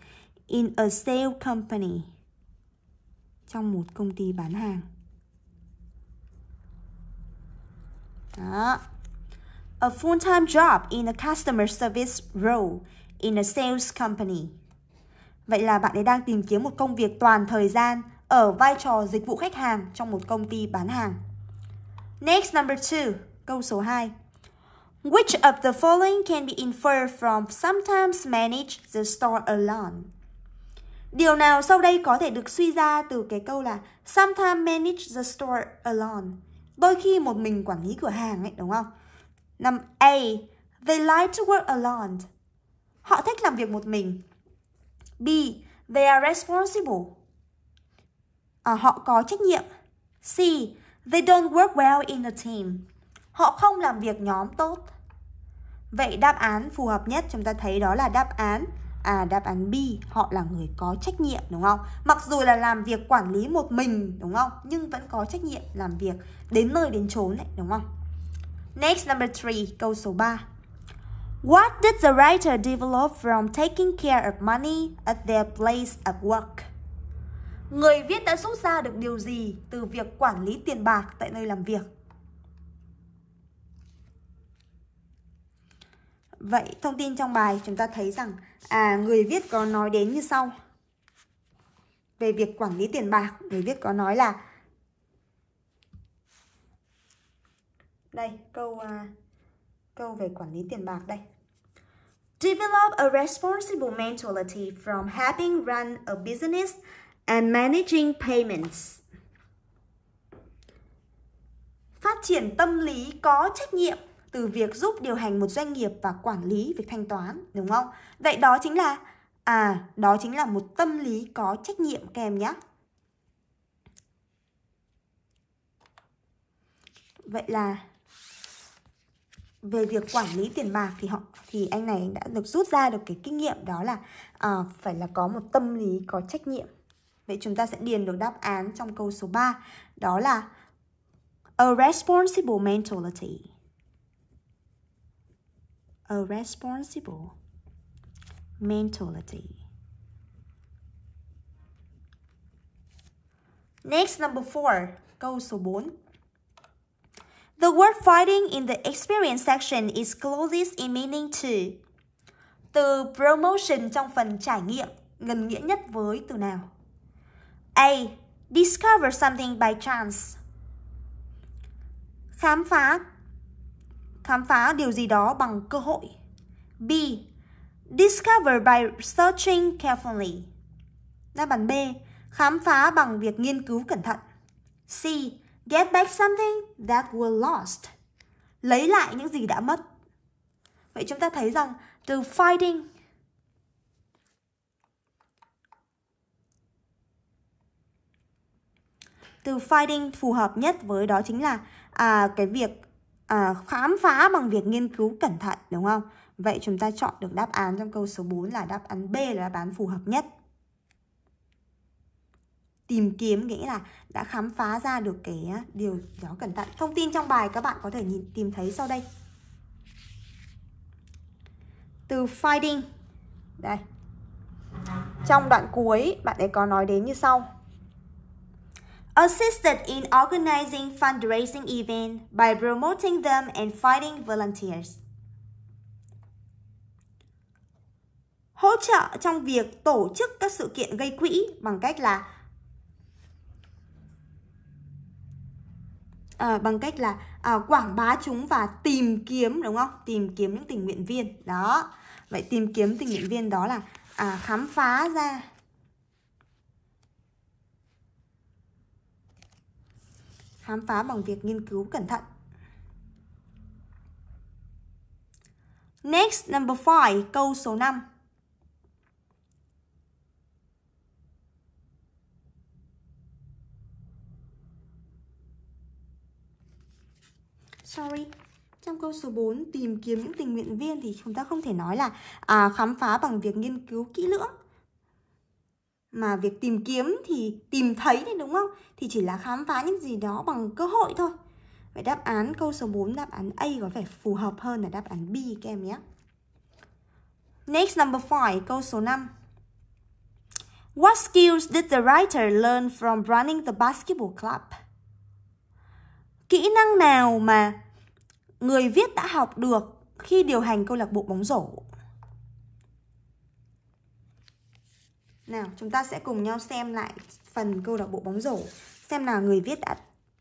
in a sale company trong một công ty bán hàng Đó. A full-time job in a customer service role in a sales company. Vậy là bạn ấy đang tìm kiếm một công việc toàn thời gian ở vai trò dịch vụ khách hàng trong một công ty bán hàng. Next number two, câu số 2. Which of the following can be inferred from sometimes manage the store alone? Điều nào sau đây có thể được suy ra từ cái câu là sometimes manage the store alone. Đôi khi một mình quản lý cửa hàng ấy, đúng không? Năm A. They like to work alone. Họ thích làm việc một mình. B. They are responsible. À, họ có trách nhiệm. C. They don't work well in a team. Họ không làm việc nhóm tốt. Vậy đáp án phù hợp nhất chúng ta thấy đó là đáp án À đáp án B, họ là người có trách nhiệm đúng không? Mặc dù là làm việc quản lý một mình đúng không? Nhưng vẫn có trách nhiệm làm việc đến nơi đến chốn đấy đúng không? Next number 3, câu số 3. What did the writer develop from taking care of money at their place of work? người viết đã rút ra được điều gì từ việc quản lý tiền bạc tại nơi làm việc? Vậy thông tin trong bài chúng ta thấy rằng à người viết có nói đến như sau. Về việc quản lý tiền bạc, người viết có nói là Đây, câu uh, câu về quản lý tiền bạc đây. Develop a responsible mentality from having run a business and managing payments. Phát triển tâm lý có trách nhiệm từ việc giúp điều hành một doanh nghiệp và quản lý việc thanh toán, đúng không? Vậy đó chính là à, đó chính là một tâm lý có trách nhiệm kèm em nhé. Vậy là về việc quản lý tiền bạc thì họ thì anh này đã được rút ra được cái kinh nghiệm đó là à, phải là có một tâm lý có trách nhiệm Vậy chúng ta sẽ điền được đáp án trong câu số 3. Đó là A responsible mentality. A responsible mentality. Next, number four, câu số 4. The word fighting in the experience section is closest in meaning to. Từ promotion trong phần trải nghiệm gần nghĩa nhất với từ nào? A. Discover something by chance. Khám phá khám phá điều gì đó bằng cơ hội. B. Discover by searching carefully. Đáp án B. Khám phá bằng việc nghiên cứu cẩn thận. C. Get back something that was lost. Lấy lại những gì đã mất. Vậy chúng ta thấy rằng từ finding từ finding phù hợp nhất với đó chính là à, cái việc à, khám phá bằng việc nghiên cứu cẩn thận đúng không? Vậy chúng ta chọn được đáp án trong câu số 4 là đáp án B là đáp án phù hợp nhất. Tìm kiếm nghĩa là đã khám phá ra được cái à, điều đó cẩn thận. Thông tin trong bài các bạn có thể nhìn tìm thấy sau đây. Từ finding đây. Trong đoạn cuối bạn ấy có nói đến như sau assisted in organizing fundraising events by promoting them and finding volunteers. Hỗ trợ trong việc tổ chức các sự kiện gây quỹ bằng cách là à, bằng cách là à, quảng bá chúng và tìm kiếm đúng không? Tìm kiếm những tình nguyện viên đó. Vậy tìm kiếm tình nguyện viên đó là à, khám phá ra khám phá bằng việc nghiên cứu cẩn thận. Next, number 5, câu số 5. Sorry, trong câu số 4 tìm kiếm những tình nguyện viên thì chúng ta không thể nói là à, khám phá bằng việc nghiên cứu kỹ lưỡng mà việc tìm kiếm thì tìm thấy thì đúng không? Thì chỉ là khám phá những gì đó bằng cơ hội thôi. Vậy đáp án câu số 4, đáp án A có vẻ phù hợp hơn là đáp án B các em nhé. Next number 5, câu số 5. What skills did the writer learn from running the basketball club? Kỹ năng nào mà người viết đã học được khi điều hành câu lạc bộ bóng rổ? Nào, chúng ta sẽ cùng nhau xem lại phần câu lạc bộ bóng rổ xem nào người viết đã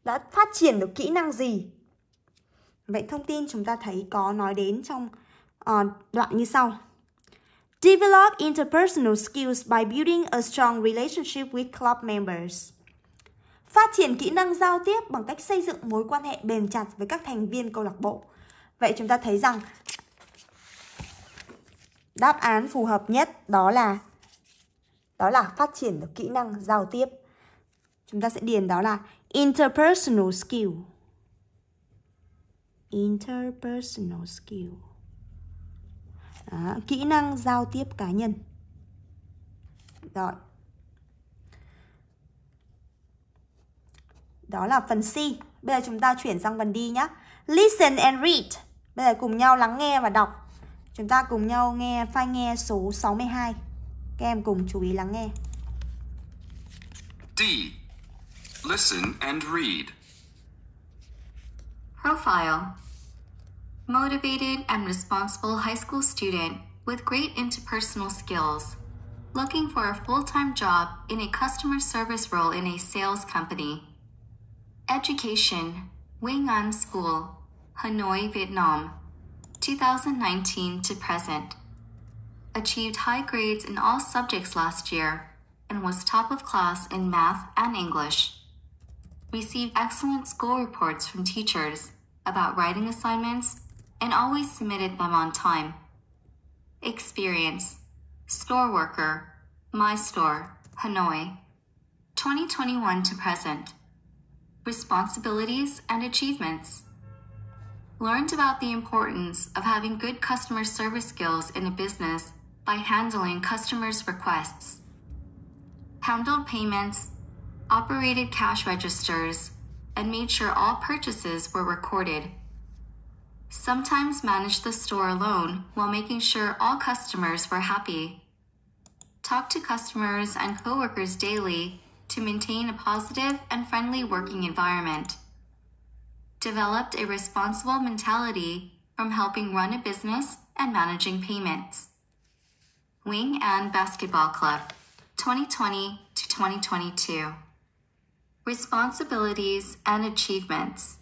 đã phát triển được kỹ năng gì. Vậy thông tin chúng ta thấy có nói đến trong uh, đoạn như sau. Develop interpersonal skills by building a strong relationship with club members. Phát triển kỹ năng giao tiếp bằng cách xây dựng mối quan hệ bền chặt với các thành viên câu lạc bộ. Vậy chúng ta thấy rằng đáp án phù hợp nhất đó là đó là phát triển được kỹ năng giao tiếp chúng ta sẽ điền đó là interpersonal skill interpersonal skill đó, kỹ năng giao tiếp cá nhân rồi đó là phần C bây giờ chúng ta chuyển sang phần D nhé listen and read bây giờ cùng nhau lắng nghe và đọc chúng ta cùng nhau nghe file nghe số 62 Các em cùng chú ý lắng nghe. D. Listen and read. Profile Motivated and responsible high school student with great interpersonal skills, looking for a full time job in a customer service role in a sales company. Education Wing An School, Hanoi, Vietnam, 2019 to present achieved high grades in all subjects last year, and was top of class in math and English. Received excellent school reports from teachers about writing assignments and always submitted them on time. Experience Store Worker, My Store, Hanoi, 2021 to present. Responsibilities and Achievements Learned about the importance of having good customer service skills in a business by handling customers' requests. Handled payments, operated cash registers, and made sure all purchases were recorded. Sometimes managed the store alone while making sure all customers were happy. Talk to customers and coworkers daily to maintain a positive and friendly working environment. Developed a responsible mentality from helping run a business and managing payments. Wing and Basketball Club, 2020 to 2022. Responsibilities and achievements.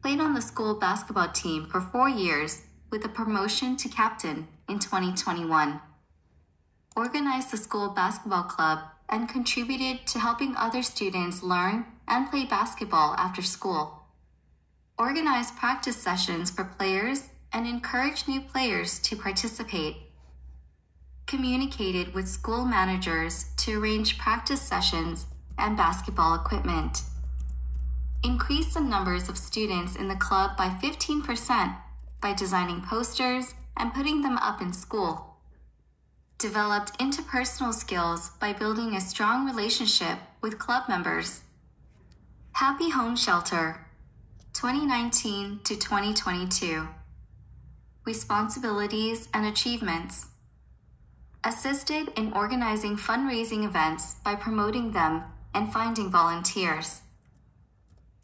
Played on the school basketball team for four years with a promotion to captain in 2021. Organized the school basketball club and contributed to helping other students learn and play basketball after school. Organized practice sessions for players and encouraged new players to participate communicated with school managers to arrange practice sessions and basketball equipment. Increase the numbers of students in the club by 15% by designing posters and putting them up in school. Developed interpersonal skills by building a strong relationship with club members. Happy Home Shelter 2019 to 2022 Responsibilities and Achievements assisted in organizing fundraising events by promoting them and finding volunteers,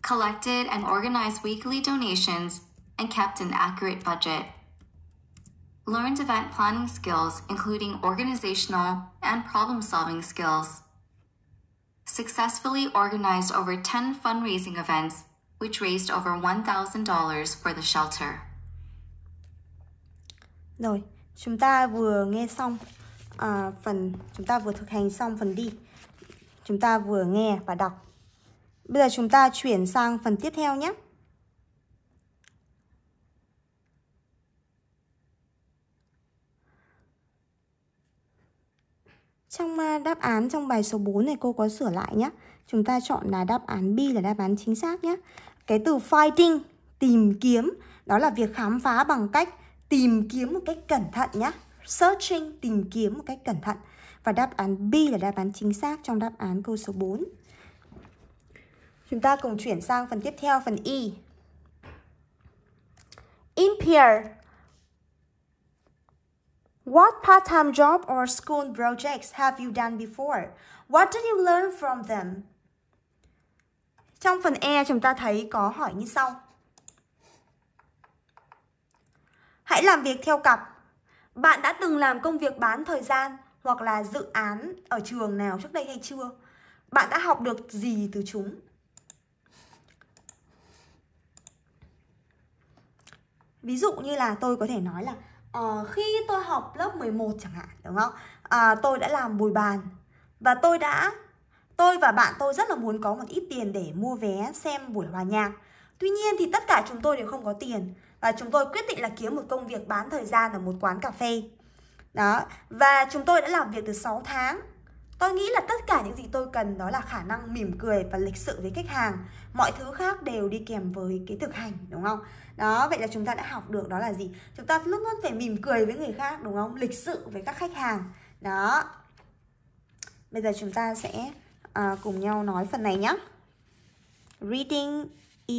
collected and organized weekly donations, and kept an accurate budget. Learned event planning skills, including organizational and problem solving skills. Successfully organized over 10 fundraising events, which raised over $1,000 for the shelter. Rồi, chúng ta vừa nghe xong à, phần chúng ta vừa thực hành xong phần đi chúng ta vừa nghe và đọc bây giờ chúng ta chuyển sang phần tiếp theo nhé Trong à, đáp án trong bài số 4 này cô có sửa lại nhé. Chúng ta chọn là đáp án B là đáp án chính xác nhé. Cái từ fighting, tìm kiếm, đó là việc khám phá bằng cách tìm kiếm một cách cẩn thận nhé searching, tìm kiếm một cách cẩn thận. Và đáp án B là đáp án chính xác trong đáp án câu số 4. Chúng ta cùng chuyển sang phần tiếp theo, phần E. In peer, what part-time job or school projects have you done before? What did you learn from them? Trong phần E chúng ta thấy có hỏi như sau. Hãy làm việc theo cặp bạn đã từng làm công việc bán thời gian hoặc là dự án ở trường nào trước đây hay chưa? Bạn đã học được gì từ chúng? Ví dụ như là tôi có thể nói là uh, khi tôi học lớp 11 chẳng hạn, đúng không? Uh, tôi đã làm bồi bàn và tôi đã tôi và bạn tôi rất là muốn có một ít tiền để mua vé xem buổi hòa nhạc. Tuy nhiên thì tất cả chúng tôi đều không có tiền và ờ, chúng tôi quyết định là kiếm một công việc bán thời gian ở một quán cà phê đó và chúng tôi đã làm việc từ 6 tháng tôi nghĩ là tất cả những gì tôi cần đó là khả năng mỉm cười và lịch sự với khách hàng mọi thứ khác đều đi kèm với cái thực hành đúng không đó vậy là chúng ta đã học được đó là gì chúng ta luôn luôn phải mỉm cười với người khác đúng không lịch sự với các khách hàng đó bây giờ chúng ta sẽ à, cùng nhau nói phần này nhé reading e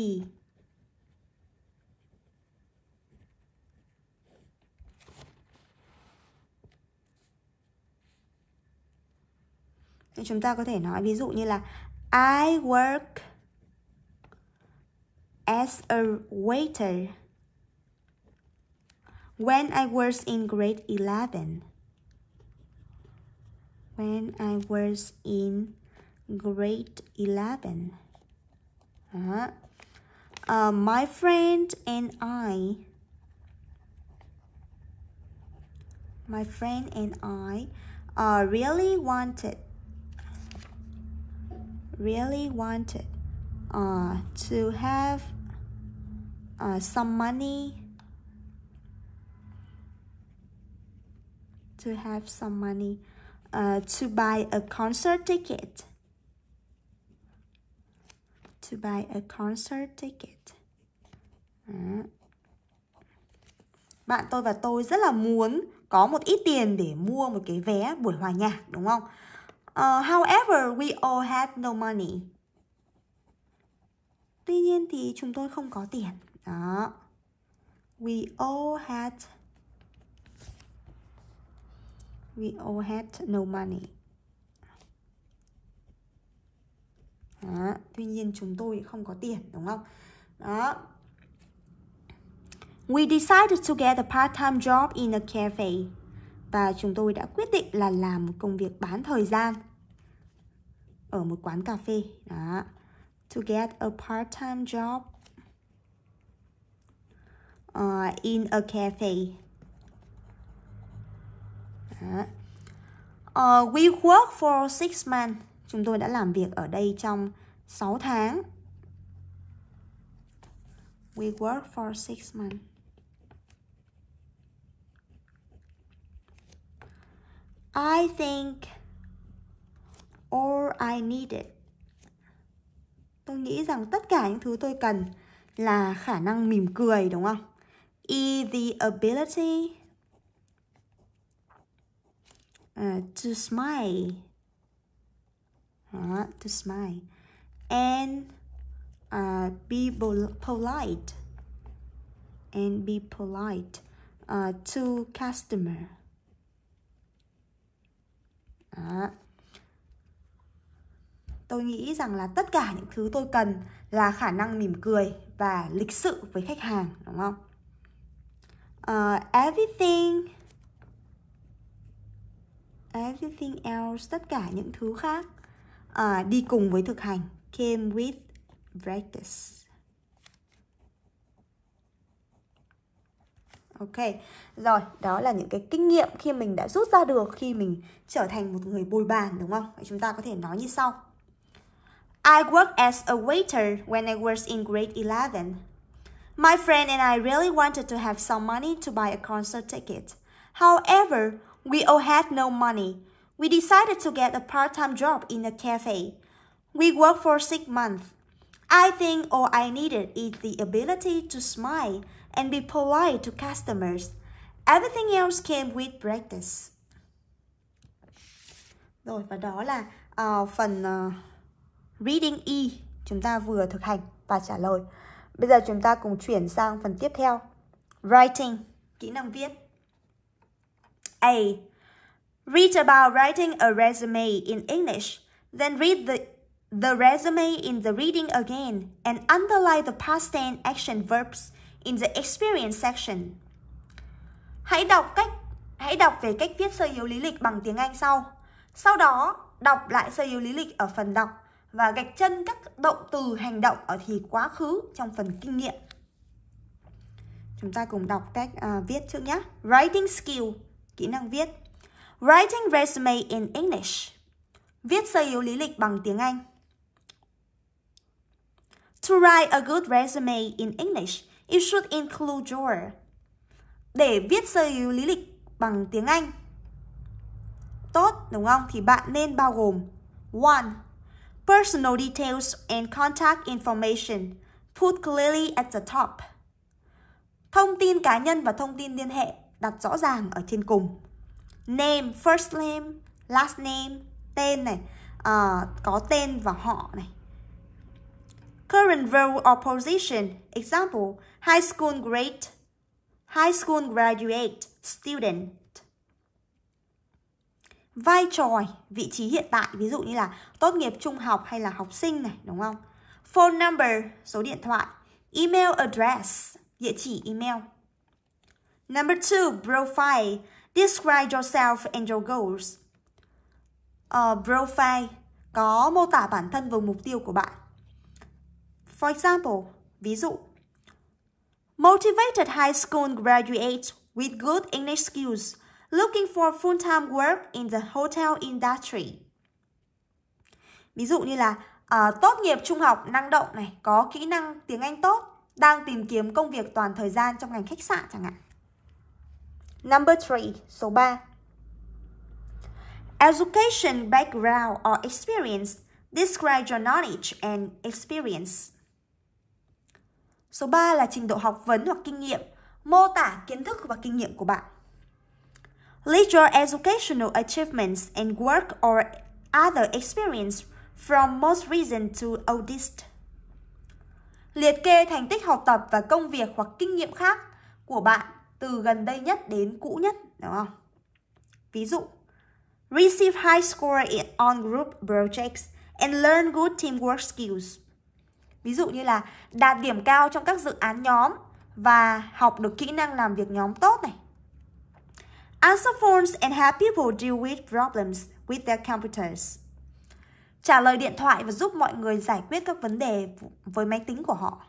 Nên chúng ta có thể nói ví dụ như là I work as a waiter when I was in grade 11. When I was in grade 11. Đó. Uh, my friend and I My friend and I uh, really wanted really wanted uh, to have uh, some money to have some money uh, to buy a concert ticket to buy a concert ticket Đó. bạn tôi và tôi rất là muốn có một ít tiền để mua một cái vé buổi hòa nhạc đúng không Uh, however, we all had no money. Tuy nhiên thì chúng tôi không có tiền. Đó. We all had We all had no money. Đó. Tuy nhiên chúng tôi không có tiền, đúng không? Đó. We decided to get a part-time job in a cafe và chúng tôi đã quyết định là làm một công việc bán thời gian ở một quán cà phê. Đó. To get a part-time job uh, in a cafe. Đó. Uh, we work for six months. Chúng tôi đã làm việc ở đây trong 6 tháng. We work for six months. I think all I needed. Tôi nghĩ rằng tất cả những thứ tôi cần là khả năng mỉm cười đúng không? Is e the ability uh, to smile. Uh, to smile. And uh, be polite. And be polite uh, to customer. Đó. Tôi nghĩ rằng là tất cả những thứ tôi cần là khả năng mỉm cười và lịch sự với khách hàng, đúng không? Uh, everything everything else tất cả những thứ khác uh, đi cùng với thực hành came with practice Ok, rồi đó là những cái kinh nghiệm khi mình đã rút ra được khi mình trở thành một người bồi bàn đúng không? Vậy chúng ta có thể nói như sau. I worked as a waiter when I was in grade 11. My friend and I really wanted to have some money to buy a concert ticket. However, we all had no money. We decided to get a part-time job in a cafe. We worked for six months. I think all I needed is the ability to smile and be polite to customers. Everything else came with practice. Rồi và đó là uh, phần uh, reading E chúng ta vừa thực hành và trả lời. Bây giờ chúng ta cùng chuyển sang phần tiếp theo. Writing, kỹ năng viết. A. Read about writing a resume in English, then read the the resume in the reading again and underline the past tense action verbs in the experience section. Hãy đọc cách hãy đọc về cách viết sơ yếu lý lịch bằng tiếng Anh sau. Sau đó, đọc lại sơ yếu lý lịch ở phần đọc và gạch chân các động từ hành động ở thì quá khứ trong phần kinh nghiệm. Chúng ta cùng đọc cách à, viết trước nhé. Writing skill, kỹ năng viết. Writing resume in English. Viết sơ yếu lý lịch bằng tiếng Anh. To write a good resume in English, You should include your. Để viết sơ yếu lý lịch bằng tiếng Anh tốt đúng không? Thì bạn nên bao gồm one Personal details and contact information put clearly at the top. Thông tin cá nhân và thông tin liên hệ đặt rõ ràng ở trên cùng. Name, first name, last name, tên này, uh, có tên và họ này. Current role or position, example, high school grade, high school graduate, student. Vai trò, vị trí hiện tại, ví dụ như là tốt nghiệp trung học hay là học sinh này, đúng không? Phone number, số điện thoại. Email address, địa chỉ email. Number two, profile. Describe yourself and your goals. Uh, profile có mô tả bản thân và mục tiêu của bạn. For example, ví dụ, motivated high school graduate with good English skills looking for full-time work in the hotel industry. Ví dụ như là uh, tốt nghiệp trung học năng động này, có kỹ năng tiếng Anh tốt, đang tìm kiếm công việc toàn thời gian trong ngành khách sạn chẳng hạn. Number 3, số 3. Education background or experience describe your knowledge and experience. Số 3 là trình độ học vấn hoặc kinh nghiệm, mô tả kiến thức và kinh nghiệm của bạn. List your educational achievements and work or other experience from most recent to oldest. Liệt kê thành tích học tập và công việc hoặc kinh nghiệm khác của bạn từ gần đây nhất đến cũ nhất, đúng không? Ví dụ, receive high score on group projects and learn good teamwork skills. Ví dụ như là đạt điểm cao trong các dự án nhóm và học được kỹ năng làm việc nhóm tốt này. Answer phones and help people deal with problems with their computers. Trả lời điện thoại và giúp mọi người giải quyết các vấn đề với máy tính của họ.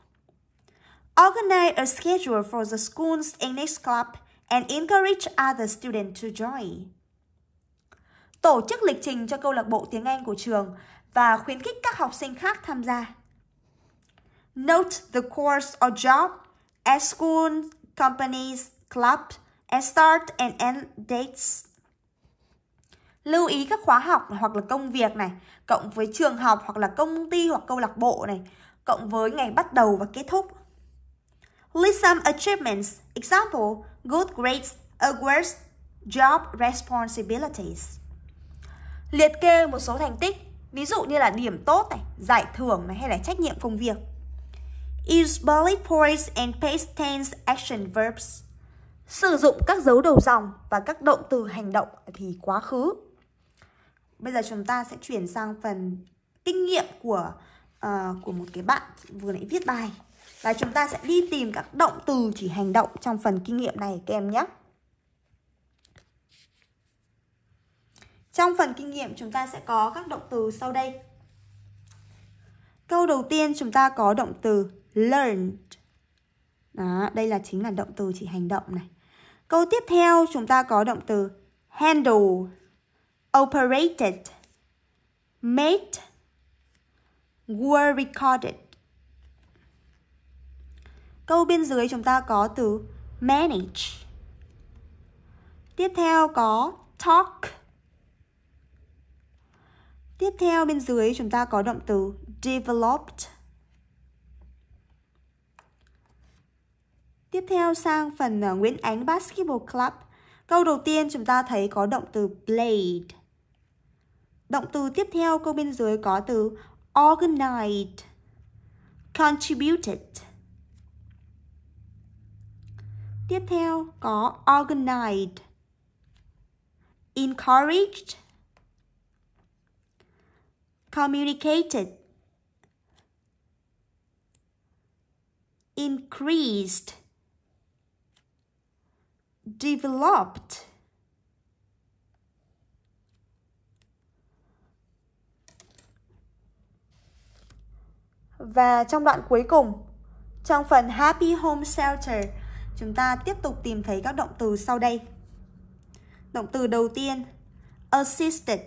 Organize a schedule for the school's English club and encourage other students to join. Tổ chức lịch trình cho câu lạc bộ tiếng Anh của trường và khuyến khích các học sinh khác tham gia. Note the course or job, at school, companies, club, and start and end dates. Lưu ý các khóa học hoặc là công việc này, cộng với trường học hoặc là công ty hoặc câu lạc bộ này, cộng với ngày bắt đầu và kết thúc. List some achievements, example, good grades, awards, job responsibilities. Liệt kê một số thành tích, ví dụ như là điểm tốt này, giải thưởng này hay là trách nhiệm công việc. Use bullet points and past tense action verbs. Sử dụng các dấu đầu dòng và các động từ hành động thì quá khứ. Bây giờ chúng ta sẽ chuyển sang phần kinh nghiệm của uh, của một cái bạn vừa nãy viết bài. Và chúng ta sẽ đi tìm các động từ chỉ hành động trong phần kinh nghiệm này các em nhé. Trong phần kinh nghiệm chúng ta sẽ có các động từ sau đây. Câu đầu tiên chúng ta có động từ learned. Đó, đây là chính là động từ chỉ hành động này. Câu tiếp theo chúng ta có động từ handle, operated, made, were recorded. Câu bên dưới chúng ta có từ manage. Tiếp theo có talk. Tiếp theo bên dưới chúng ta có động từ developed. Tiếp theo sang phần à, Nguyễn Ánh Basketball Club. Câu đầu tiên chúng ta thấy có động từ played. Động từ tiếp theo câu bên dưới có từ organized, contributed. Tiếp theo có organized, encouraged, communicated, increased developed Và trong đoạn cuối cùng, trong phần Happy Home Shelter, chúng ta tiếp tục tìm thấy các động từ sau đây. Động từ đầu tiên, assisted.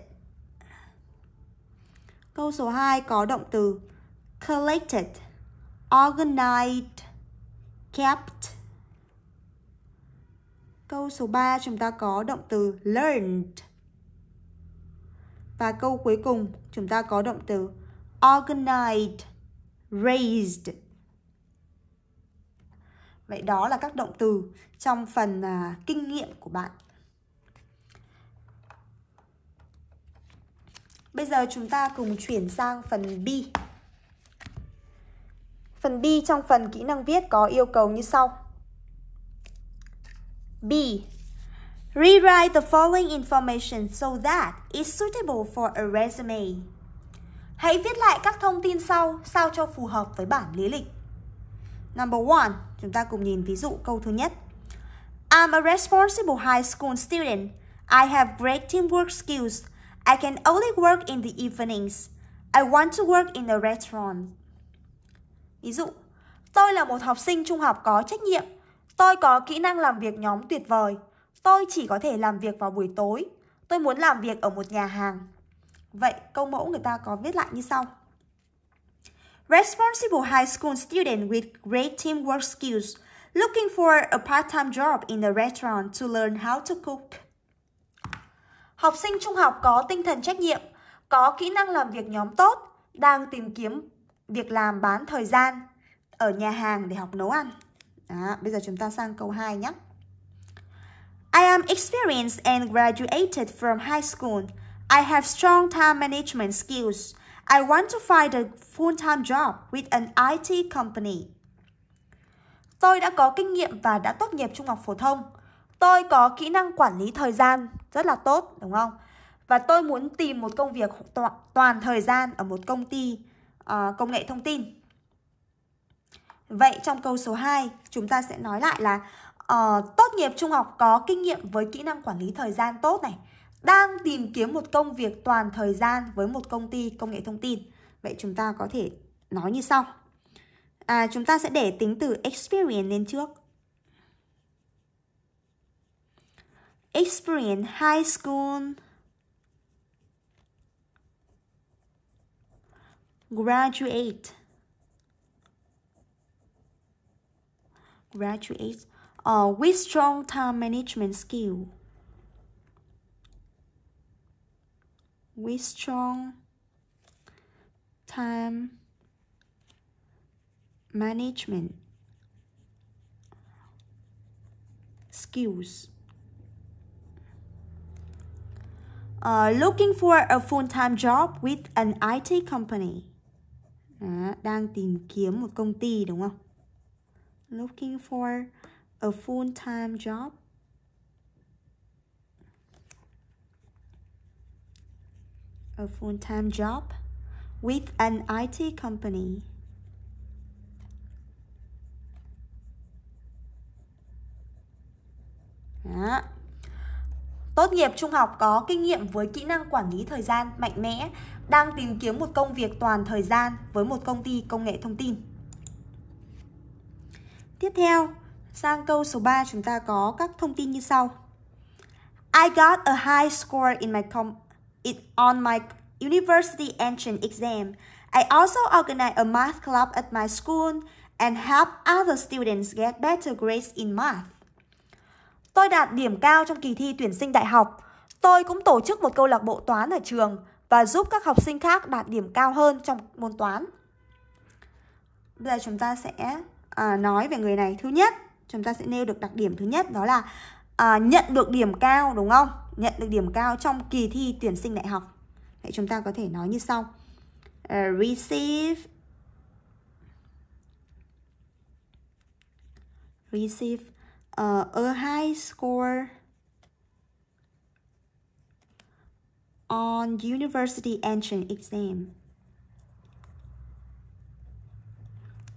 Câu số 2 có động từ collected, organized, kept, Câu số 3 chúng ta có động từ learned. Và câu cuối cùng chúng ta có động từ organized, raised. Vậy đó là các động từ trong phần à, kinh nghiệm của bạn. Bây giờ chúng ta cùng chuyển sang phần B. Phần B trong phần kỹ năng viết có yêu cầu như sau. B. Rewrite the following information so that it's suitable for a resume. Hãy viết lại các thông tin sau sao cho phù hợp với bản lý lịch. Number one, chúng ta cùng nhìn ví dụ câu thứ nhất. I'm a responsible high school student. I have great teamwork skills. I can only work in the evenings. I want to work in a restaurant. Ví dụ, tôi là một học sinh trung học có trách nhiệm Tôi có kỹ năng làm việc nhóm tuyệt vời. Tôi chỉ có thể làm việc vào buổi tối. Tôi muốn làm việc ở một nhà hàng. Vậy câu mẫu người ta có viết lại như sau. Responsible high school student with great teamwork skills looking for a part-time job in a restaurant to learn how to cook. Học sinh trung học có tinh thần trách nhiệm, có kỹ năng làm việc nhóm tốt, đang tìm kiếm việc làm bán thời gian ở nhà hàng để học nấu ăn. Đó, bây giờ chúng ta sang câu 2 nhé. I am experienced and graduated from high school. I have strong time management skills. I want to find a full-time job with an IT company. Tôi đã có kinh nghiệm và đã tốt nghiệp trung học phổ thông. Tôi có kỹ năng quản lý thời gian rất là tốt, đúng không? Và tôi muốn tìm một công việc toàn thời gian ở một công ty uh, công nghệ thông tin. Vậy trong câu số 2, chúng ta sẽ nói lại là uh, tốt nghiệp trung học có kinh nghiệm với kỹ năng quản lý thời gian tốt này, đang tìm kiếm một công việc toàn thời gian với một công ty công nghệ thông tin. Vậy chúng ta có thể nói như sau. À, chúng ta sẽ để tính từ experience lên trước. Experience high school graduate graduates uh, with strong time management skill. With strong time management skills. Uh, looking for a full-time job with an IT company. Đó, đang tìm kiếm một công ty đúng không? looking for a full-time job a full-time job with an IT company Đó. Tốt nghiệp trung học có kinh nghiệm với kỹ năng quản lý thời gian mạnh mẽ, đang tìm kiếm một công việc toàn thời gian với một công ty công nghệ thông tin. Tiếp theo, sang câu số 3 chúng ta có các thông tin như sau. I got a high score in my com it on my university entrance exam. I also organized a math club at my school and help other students get better grades in math. Tôi đạt điểm cao trong kỳ thi tuyển sinh đại học. Tôi cũng tổ chức một câu lạc bộ toán ở trường và giúp các học sinh khác đạt điểm cao hơn trong môn toán. Bây giờ chúng ta sẽ à, nói về người này thứ nhất chúng ta sẽ nêu được đặc điểm thứ nhất đó là à, nhận được điểm cao đúng không nhận được điểm cao trong kỳ thi tuyển sinh đại học vậy chúng ta có thể nói như sau uh, receive receive uh, a high score on university entrance exam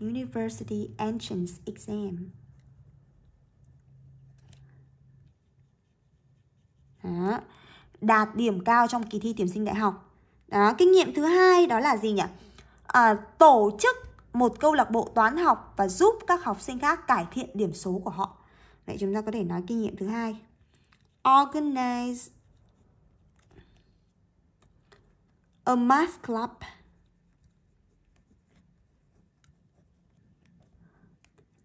University Entrance Exam. Đó. Đạt điểm cao trong kỳ thi tuyển sinh đại học. Đó. Kinh nghiệm thứ hai đó là gì nhỉ? À, tổ chức một câu lạc bộ toán học và giúp các học sinh khác cải thiện điểm số của họ. Vậy chúng ta có thể nói kinh nghiệm thứ hai. Organize a math club.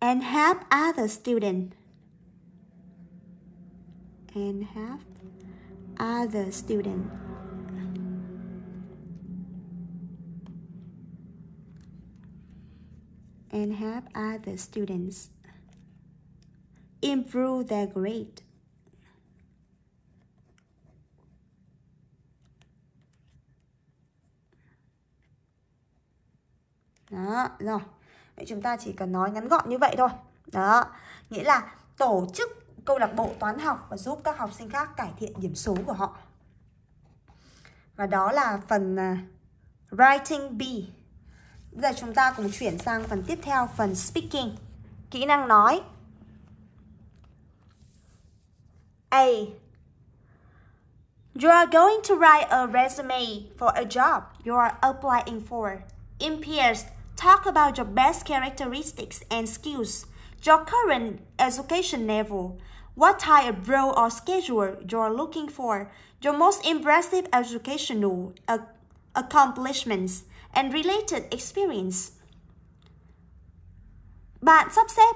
and help other students and help other students and help other students improve their grade. Đó, no. chúng ta chỉ cần nói ngắn gọn như vậy thôi. Đó, nghĩa là tổ chức câu lạc bộ toán học và giúp các học sinh khác cải thiện điểm số của họ. Và đó là phần à, Writing B. Bây giờ chúng ta cùng chuyển sang phần tiếp theo, phần Speaking. Kỹ năng nói. A. You are going to write a resume for a job you are applying for. In peers Talk about your best characteristics and skills, your current education level, what type of role or schedule you're looking for, your most impressive educational accomplishments and related experience. Bạn sắp xếp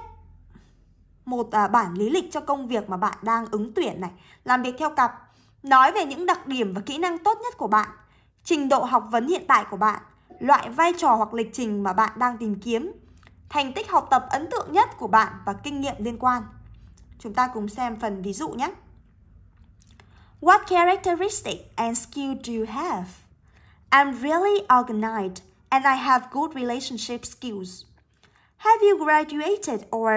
một à, bản lý lịch cho công việc mà bạn đang ứng tuyển này, làm việc theo cặp, nói về những đặc điểm và kỹ năng tốt nhất của bạn, trình độ học vấn hiện tại của bạn, loại vai trò hoặc lịch trình mà bạn đang tìm kiếm, thành tích học tập ấn tượng nhất của bạn và kinh nghiệm liên quan. Chúng ta cùng xem phần ví dụ nhé. What characteristic and skill do you have? I'm really organized and I have good relationship skills. Have you graduated or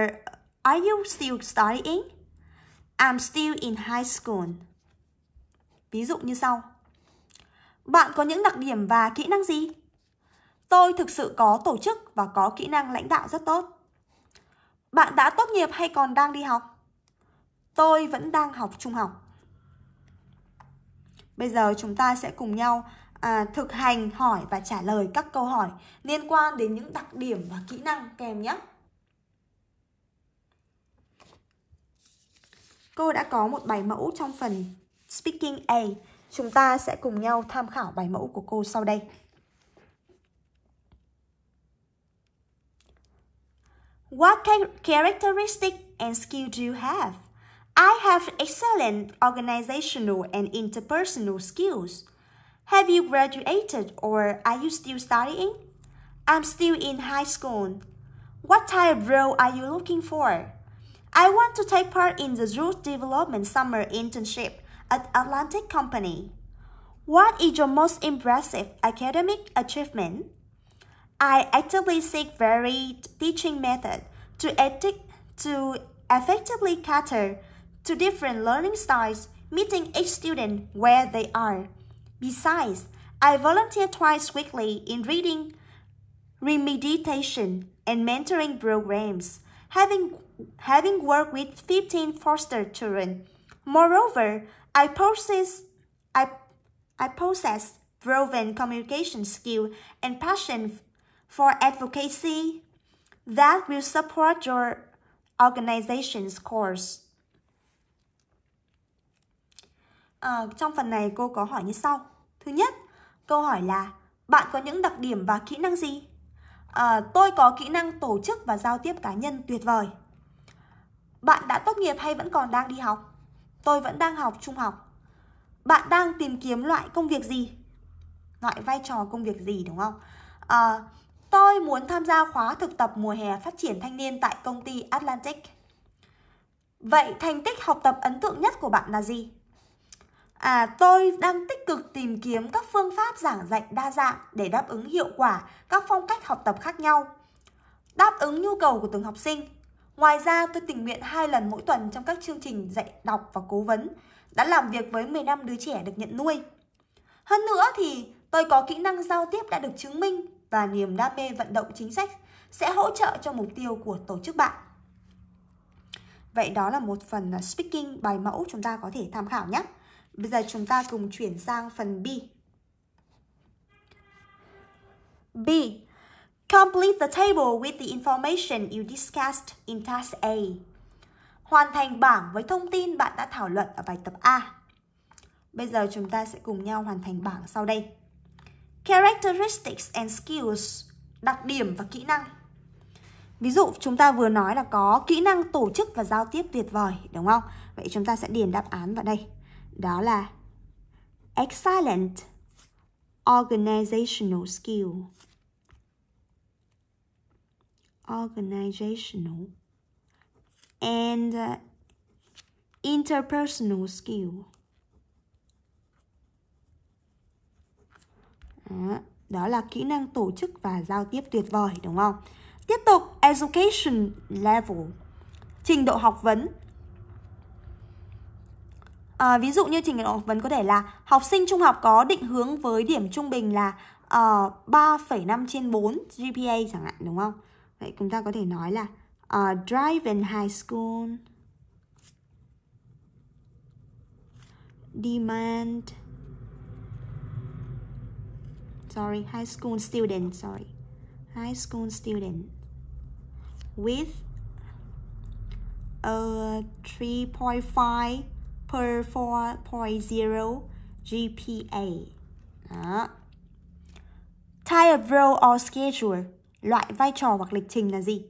are you still studying? I'm still in high school. Ví dụ như sau. Bạn có những đặc điểm và kỹ năng gì? Tôi thực sự có tổ chức và có kỹ năng lãnh đạo rất tốt. Bạn đã tốt nghiệp hay còn đang đi học? Tôi vẫn đang học trung học. Bây giờ chúng ta sẽ cùng nhau à, thực hành hỏi và trả lời các câu hỏi liên quan đến những đặc điểm và kỹ năng kèm nhé. Cô đã có một bài mẫu trong phần Speaking A. Chúng ta sẽ cùng nhau tham khảo bài mẫu của cô sau đây. What characteristic and skill do you have? I have excellent organizational and interpersonal skills. Have you graduated or are you still studying? I'm still in high school. What type of role are you looking for? I want to take part in the Youth Development Summer Internship at Atlantic Company. What is your most impressive academic achievement? I actively seek varied teaching methods to, to effectively cater to different learning styles, meeting each student where they are. Besides, I volunteer twice weekly in reading, remediation, and mentoring programs, having, having worked with 15 foster children. Moreover, I possess, I, I possess proven communication skill and passion for advocacy that will support your organization's course. À, trong phần này cô có hỏi như sau. Thứ nhất, câu hỏi là bạn có những đặc điểm và kỹ năng gì? À, tôi có kỹ năng tổ chức và giao tiếp cá nhân tuyệt vời. Bạn đã tốt nghiệp hay vẫn còn đang đi học? Tôi vẫn đang học trung học. Bạn đang tìm kiếm loại công việc gì? Loại vai trò công việc gì đúng không? À, Tôi muốn tham gia khóa thực tập mùa hè phát triển thanh niên tại công ty Atlantic. Vậy thành tích học tập ấn tượng nhất của bạn là gì? À, tôi đang tích cực tìm kiếm các phương pháp giảng dạy đa dạng để đáp ứng hiệu quả các phong cách học tập khác nhau, đáp ứng nhu cầu của từng học sinh. Ngoài ra, tôi tình nguyện hai lần mỗi tuần trong các chương trình dạy đọc và cố vấn, đã làm việc với 15 đứa trẻ được nhận nuôi. Hơn nữa thì tôi có kỹ năng giao tiếp đã được chứng minh và niềm đam mê vận động chính sách sẽ hỗ trợ cho mục tiêu của tổ chức bạn. Vậy đó là một phần à, speaking bài mẫu chúng ta có thể tham khảo nhé. Bây giờ chúng ta cùng chuyển sang phần B. B. Complete the table with the information you discussed in task A. Hoàn thành bảng với thông tin bạn đã thảo luận ở bài tập A. Bây giờ chúng ta sẽ cùng nhau hoàn thành bảng sau đây. Characteristics and skills, đặc điểm và kỹ năng. Ví dụ chúng ta vừa nói là có kỹ năng tổ chức và giao tiếp tuyệt vời, đúng không? Vậy chúng ta sẽ điền đáp án vào đây. Đó là excellent organizational skill. Organizational and uh, interpersonal skill. Đó, là kỹ năng tổ chức và giao tiếp tuyệt vời đúng không? Tiếp tục education level trình độ học vấn à, ví dụ như trình độ học vấn có thể là học sinh trung học có định hướng với điểm trung bình là uh, ờ, 3,5 trên 4 GPA chẳng hạn đúng không? Vậy chúng ta có thể nói là uh, drive in high school demand sorry, high school student, sorry, high school student with a 3.5 per 4.0 GPA. Đó. Type of role or schedule, loại vai trò hoặc lịch trình là gì?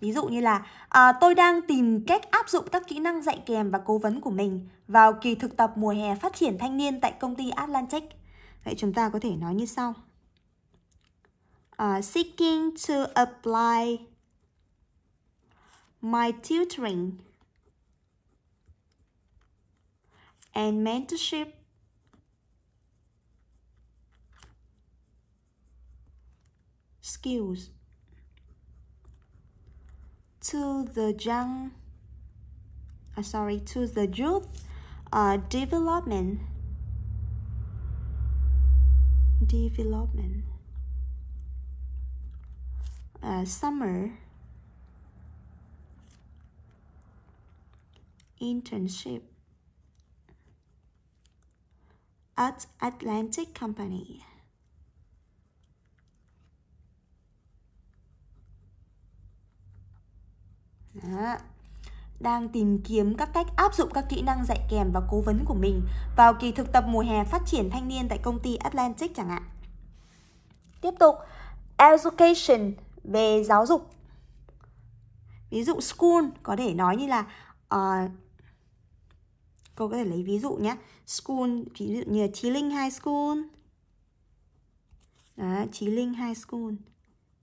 Ví dụ như là à, tôi đang tìm cách áp dụng các kỹ năng dạy kèm và cố vấn của mình vào kỳ thực tập mùa hè phát triển thanh niên tại công ty Atlantic Vậy chúng ta có thể nói như sau. Uh, seeking to apply my tutoring and mentorship skills to the young uh, sorry to the youth uh, development development. Uh, summer internship at Atlantic Company. Yeah. Uh, đang tìm kiếm các cách áp dụng các kỹ năng dạy kèm và cố vấn của mình vào kỳ thực tập mùa hè phát triển thanh niên tại công ty Atlantic chẳng hạn. Tiếp tục, education về giáo dục. Ví dụ school có thể nói như là uh, cô có thể lấy ví dụ nhé. School ví dụ như Chí Linh High School. Đó, Chí Linh High School.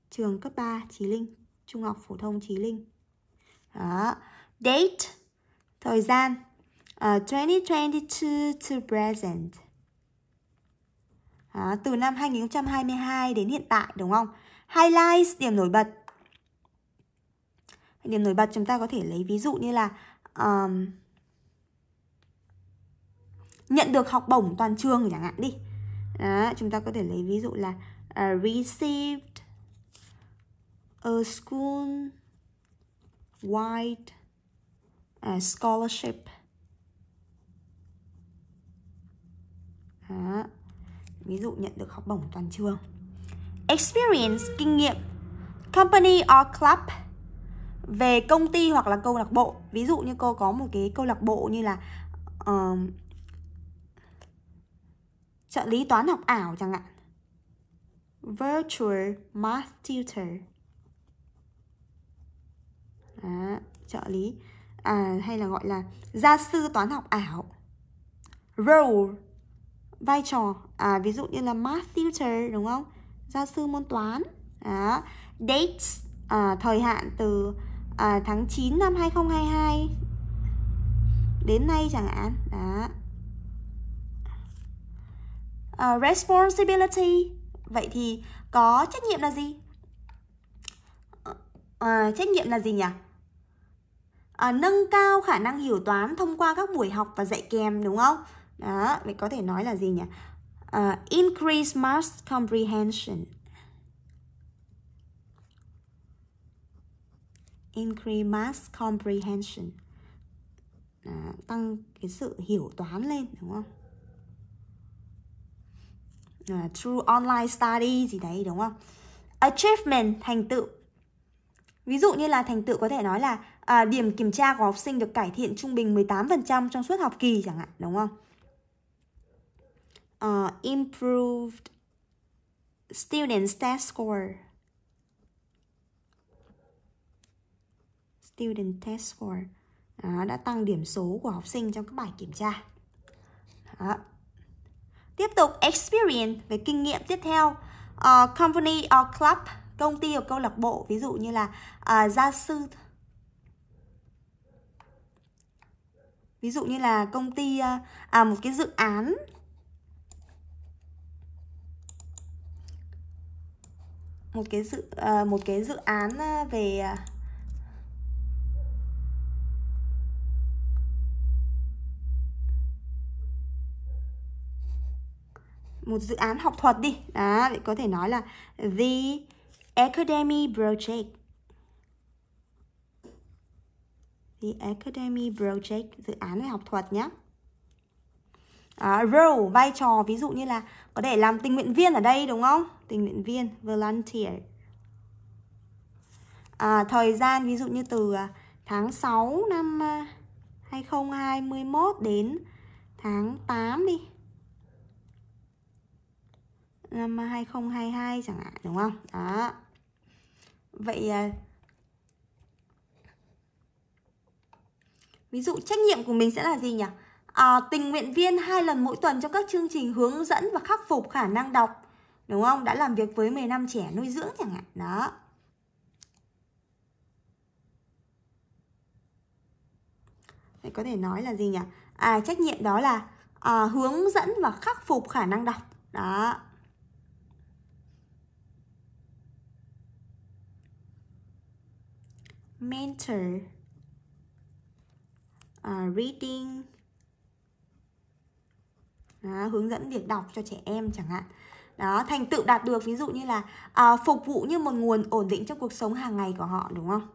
Trường cấp 3 Chí Linh, Trung học phổ thông Chí Linh. Đó Date, thời gian uh, ờ, 2022 to present. À, từ năm 2022 đến hiện tại đúng không? Highlights, điểm nổi bật. Điểm nổi bật chúng ta có thể lấy ví dụ như là um, nhận được học bổng toàn trường chẳng hạn đi. Đó, chúng ta có thể lấy ví dụ là uh, received a school wide à, scholarship Đó. ví dụ nhận được học bổng toàn trường experience kinh nghiệm company or club về công ty hoặc là câu lạc bộ ví dụ như cô có một cái câu lạc bộ như là uh, trợ lý toán học ảo chẳng hạn virtual math tutor Đó, trợ lý à, hay là gọi là gia sư toán học ảo role vai trò à, ví dụ như là math teacher đúng không gia sư môn toán đó. dates à, thời hạn từ à, tháng 9 năm 2022 đến nay chẳng hạn đó à, responsibility vậy thì có trách nhiệm là gì ờ, à, trách nhiệm là gì nhỉ à, nâng cao khả năng hiểu toán thông qua các buổi học và dạy kèm đúng không? Đó, vậy có thể nói là gì nhỉ? Uh, increase math comprehension. Increase math comprehension. À, tăng cái sự hiểu toán lên đúng không? À, through online study gì đấy đúng không? Achievement, thành tựu. Ví dụ như là thành tựu có thể nói là à, điểm kiểm tra của học sinh được cải thiện trung bình 18% trong suốt học kỳ chẳng hạn, đúng không? Uh, improved student test score. Student test score. Đó, đã tăng điểm số của học sinh trong các bài kiểm tra. Đó. Tiếp tục experience về kinh nghiệm tiếp theo. Uh, company or club, công ty hoặc câu lạc bộ, ví dụ như là uh, gia sư ví dụ như là công ty ờ, à một cái dự án một cái dự ờ, một cái dự án ờ, về một dự án học thuật đi đó vậy có thể nói là the academy project The Academy Project, dự án về học thuật nhé. À, role, vai trò, ví dụ như là có thể làm tình nguyện viên ở đây đúng không? Tình nguyện viên, volunteer. À, thời gian, ví dụ như từ à, tháng 6 năm 2021 à, đến tháng 8 đi. Năm 2022 à, chẳng hạn, đúng không? Đó. Vậy Ví dụ trách nhiệm của mình sẽ là gì nhỉ? À, tình nguyện viên hai lần mỗi tuần trong các chương trình hướng dẫn và khắc phục khả năng đọc. Đúng không? Đã làm việc với năm trẻ nuôi dưỡng chẳng hạn. Đó. Vậy có thể nói là gì nhỉ? À, trách nhiệm đó là à, hướng dẫn và khắc phục khả năng đọc. Đó. Mentor uh, reading đó, à, hướng dẫn việc đọc cho trẻ em chẳng hạn đó thành tựu đạt được ví dụ như là uh, phục vụ như một nguồn ổn định trong cuộc sống hàng ngày của họ đúng không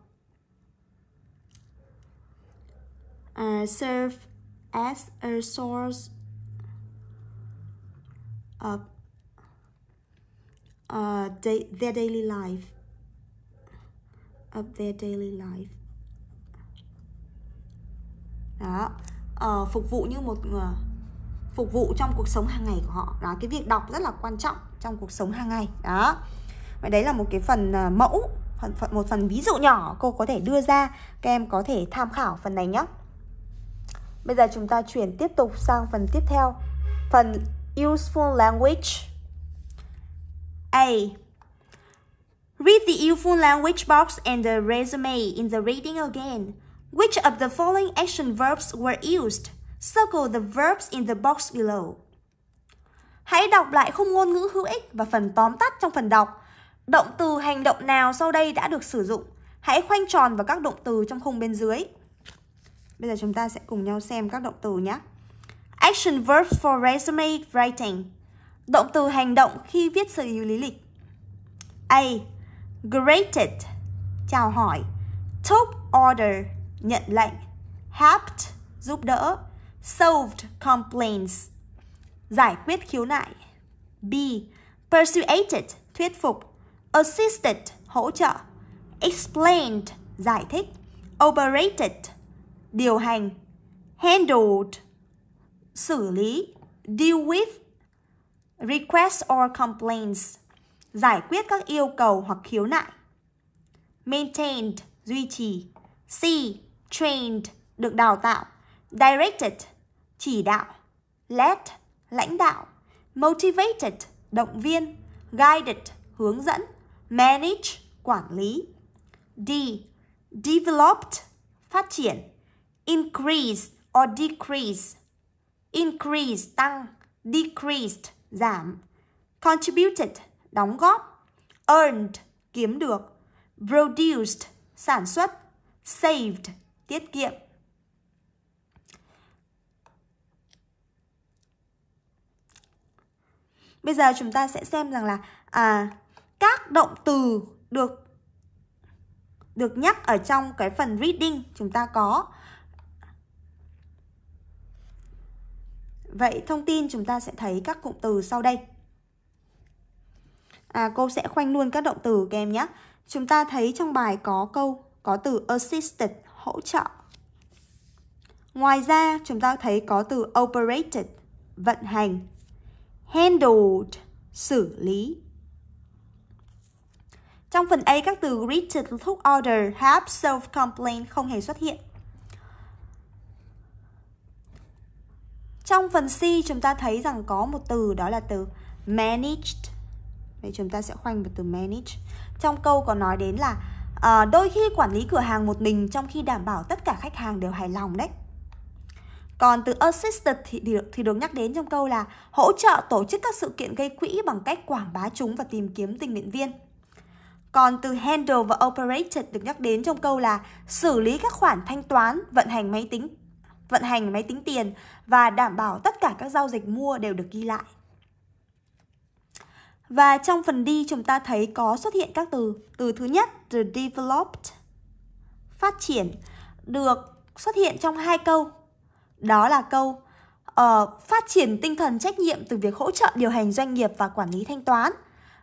uh, serve as a source of uh, their daily life of their daily life đó uh, phục vụ như một uh, phục vụ trong cuộc sống hàng ngày của họ đó cái việc đọc rất là quan trọng trong cuộc sống hàng ngày đó vậy đấy là một cái phần uh, mẫu phần, phần một phần ví dụ nhỏ cô có thể đưa ra các em có thể tham khảo phần này nhé bây giờ chúng ta chuyển tiếp tục sang phần tiếp theo phần useful language a read the useful language box and the resume in the reading again Which of the following action verbs were used? Circle the verbs in the box below. Hãy đọc lại khung ngôn ngữ hữu ích và phần tóm tắt trong phần đọc. Động từ hành động nào sau đây đã được sử dụng? Hãy khoanh tròn vào các động từ trong khung bên dưới. Bây giờ chúng ta sẽ cùng nhau xem các động từ nhé. Action verbs for resume writing. Động từ hành động khi viết sự lý lịch. A. Graded. Chào hỏi. Top order nhận lệnh, helped giúp đỡ, solved complaints giải quyết khiếu nại. B. Persuaded thuyết phục, assisted hỗ trợ, explained giải thích, operated điều hành, handled xử lý, deal with requests or complaints giải quyết các yêu cầu hoặc khiếu nại. Maintained duy trì. C trained được đào tạo, directed chỉ đạo, led lãnh đạo, motivated động viên, guided hướng dẫn, manage quản lý. D. Developed phát triển, increase or decrease. Increase tăng, decreased giảm. Contributed đóng góp, earned kiếm được, produced sản xuất, saved tiết kiệm. Bây giờ chúng ta sẽ xem rằng là à, các động từ được được nhắc ở trong cái phần reading chúng ta có. Vậy thông tin chúng ta sẽ thấy các cụm từ sau đây. À, cô sẽ khoanh luôn các động từ các em nhé. Chúng ta thấy trong bài có câu có từ assisted hỗ trợ. Ngoài ra, chúng ta thấy có từ operated, vận hành, handled, xử lý. Trong phần A, các từ greeted, took order, have, solved, complaint không hề xuất hiện. Trong phần C, chúng ta thấy rằng có một từ đó là từ managed. Vậy chúng ta sẽ khoanh vào từ manage. Trong câu có nói đến là à, đôi khi quản lý cửa hàng một mình trong khi đảm bảo tất cả khách hàng đều hài lòng đấy còn từ assisted thì, thì, thì được nhắc đến trong câu là hỗ trợ tổ chức các sự kiện gây quỹ bằng cách quảng bá chúng và tìm kiếm tình nguyện viên. Còn từ handle và operated được nhắc đến trong câu là xử lý các khoản thanh toán, vận hành máy tính, vận hành máy tính tiền và đảm bảo tất cả các giao dịch mua đều được ghi lại. Và trong phần đi chúng ta thấy có xuất hiện các từ. Từ thứ nhất, the developed, phát triển, được xuất hiện trong hai câu. Đó là câu uh, phát triển tinh thần trách nhiệm từ việc hỗ trợ điều hành doanh nghiệp và quản lý thanh toán.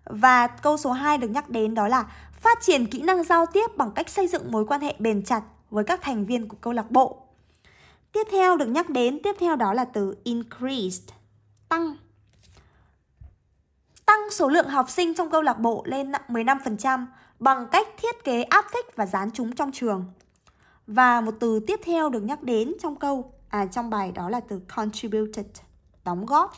Và câu số 2 được nhắc đến đó là phát triển kỹ năng giao tiếp bằng cách xây dựng mối quan hệ bền chặt với các thành viên của câu lạc bộ. Tiếp theo được nhắc đến, tiếp theo đó là từ increased, tăng tăng số lượng học sinh trong câu lạc bộ lên 15% bằng cách thiết kế áp phích và dán chúng trong trường. Và một từ tiếp theo được nhắc đến trong câu à trong bài đó là từ contributed, đóng góp.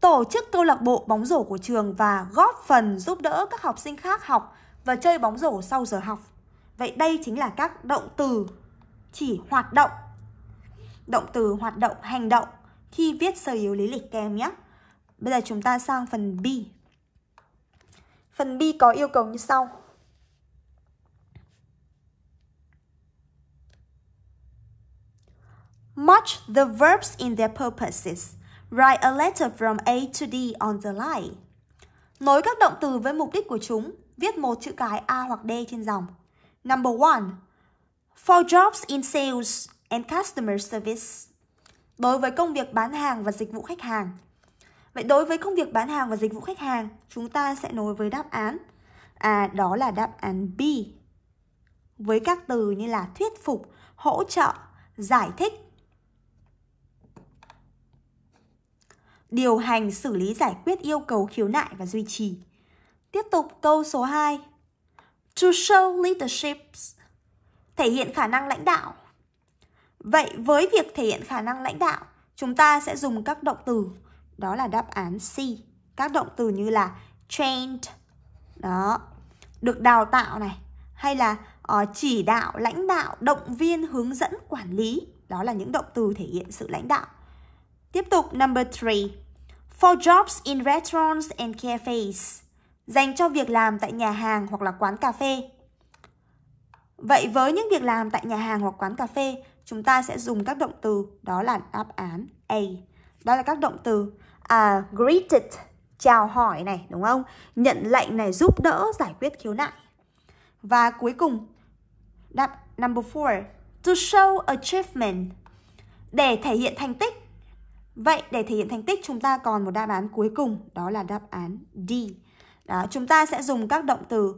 Tổ chức câu lạc bộ bóng rổ của trường và góp phần giúp đỡ các học sinh khác học và chơi bóng rổ sau giờ học. Vậy đây chính là các động từ chỉ hoạt động. Động từ hoạt động hành động khi viết sơ yếu lý lịch kèm nhé. Bây giờ chúng ta sang phần B. Phần B có yêu cầu như sau. Match the verbs in their purposes. Write a letter from A to D on the line. Nối các động từ với mục đích của chúng, viết một chữ cái A hoặc D trên dòng. Number one. For jobs in sales and customer service. Đối với công việc bán hàng và dịch vụ khách hàng, Vậy đối với công việc bán hàng và dịch vụ khách hàng, chúng ta sẽ nối với đáp án. À, đó là đáp án B. Với các từ như là thuyết phục, hỗ trợ, giải thích, điều hành, xử lý, giải quyết yêu cầu khiếu nại và duy trì. Tiếp tục câu số 2. To show leadership, thể hiện khả năng lãnh đạo. Vậy với việc thể hiện khả năng lãnh đạo, chúng ta sẽ dùng các động từ đó là đáp án C. Các động từ như là trained, đó, được đào tạo này, hay là uh, chỉ đạo, lãnh đạo, động viên, hướng dẫn, quản lý. Đó là những động từ thể hiện sự lãnh đạo. Tiếp tục, number three, For jobs in restaurants and cafes. Dành cho việc làm tại nhà hàng hoặc là quán cà phê. Vậy với những việc làm tại nhà hàng hoặc quán cà phê, chúng ta sẽ dùng các động từ đó là đáp án A. Đó là các động từ à, greeted chào hỏi này đúng không nhận lệnh này giúp đỡ giải quyết khiếu nại và cuối cùng đáp number four to show achievement để thể hiện thành tích vậy để thể hiện thành tích chúng ta còn một đáp án cuối cùng đó là đáp án D đó, chúng ta sẽ dùng các động từ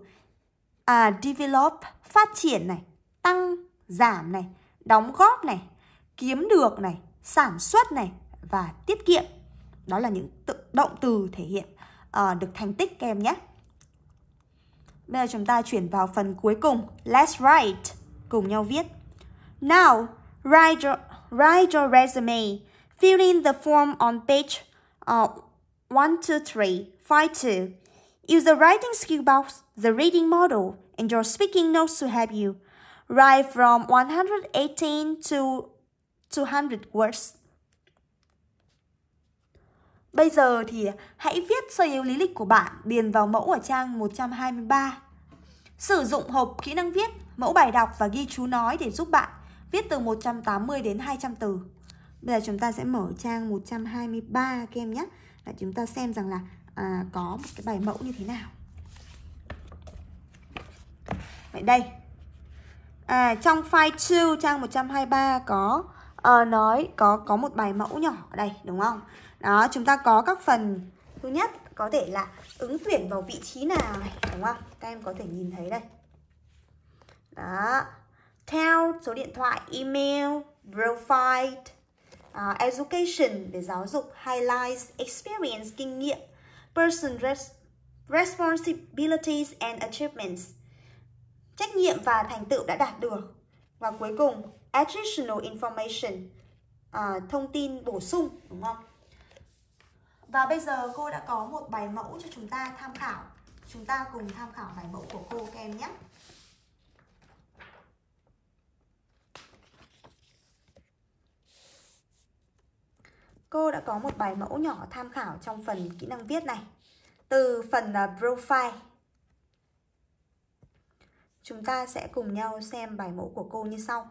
à, develop phát triển này tăng giảm này đóng góp này kiếm được này sản xuất này và tiết kiệm đó là những tự động từ thể hiện uh, được thành tích các em nhé bây giờ chúng ta chuyển vào phần cuối cùng let's write cùng nhau viết now write your, write your resume fill in the form on page uh, ờ, 12352 use the writing skill box the reading model and your speaking notes to help you write from 118 to 200 words Bây giờ thì hãy viết sơ yếu lý lịch của bạn điền vào mẫu ở trang 123. Sử dụng hộp kỹ năng viết, mẫu bài đọc và ghi chú nói để giúp bạn viết từ 180 đến 200 từ. Bây giờ chúng ta sẽ mở trang 123 các em nhé. Và chúng ta xem rằng là à, có một cái bài mẫu như thế nào. Vậy đây. À, trong file 2 trang 123 có uh, nói có có một bài mẫu nhỏ ở đây đúng không? Đó, chúng ta có các phần thứ nhất có thể là ứng tuyển vào vị trí nào đúng không? Các em có thể nhìn thấy đây. Đó. Theo số điện thoại, email, profile, uh, à, education về giáo dục, highlights, experience, kinh nghiệm, person res responsibilities and achievements. Trách nhiệm và thành tựu đã đạt được. Và cuối cùng, additional information, uh, thông tin bổ sung, đúng không? Và bây giờ cô đã có một bài mẫu cho chúng ta tham khảo. Chúng ta cùng tham khảo bài mẫu của cô kem nhé. Cô đã có một bài mẫu nhỏ tham khảo trong phần kỹ năng viết này. Từ phần à, profile, chúng ta sẽ cùng nhau xem bài mẫu của cô như sau.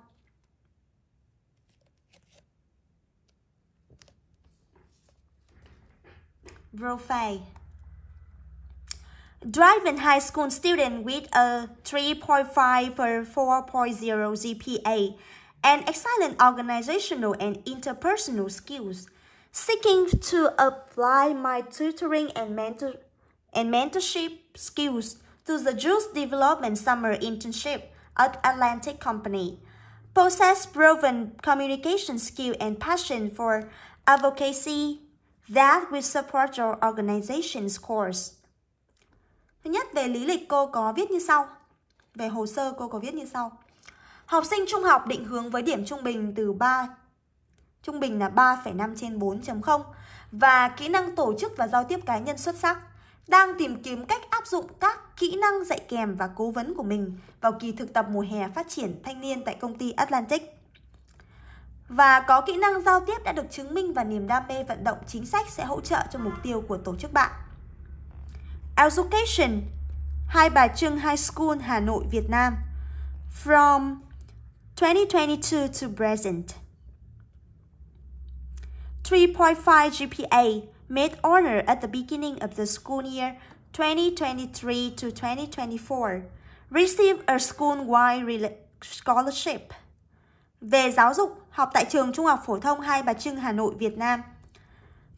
profile. Driving high school student with a 3.5 or 4.0 GPA and excellent organizational and interpersonal skills. Seeking to apply my tutoring and, mentor and mentorship skills to the Juice Development Summer Internship at Atlantic Company. Possess proven communication skill and passion for advocacy, that will support your organization's course. Thứ nhất, về lý lịch cô có viết như sau. Về hồ sơ cô có viết như sau. Học sinh trung học định hướng với điểm trung bình từ 3 trung bình là 3,5 trên 4.0 và kỹ năng tổ chức và giao tiếp cá nhân xuất sắc đang tìm kiếm cách áp dụng các kỹ năng dạy kèm và cố vấn của mình vào kỳ thực tập mùa hè phát triển thanh niên tại công ty Atlantic. Và có kỹ năng giao tiếp đã được chứng minh và niềm đam mê vận động chính sách sẽ hỗ trợ cho mục tiêu của tổ chức bạn. Education Hai Bà Trưng High School Hà Nội Việt Nam From 2022 to present 3.5 GPA made honor at the beginning of the school year 2023 to 2024, received a school-wide scholarship. Về giáo dục, học tại trường Trung học Phổ thông Hai Bà Trưng, Hà Nội, Việt Nam.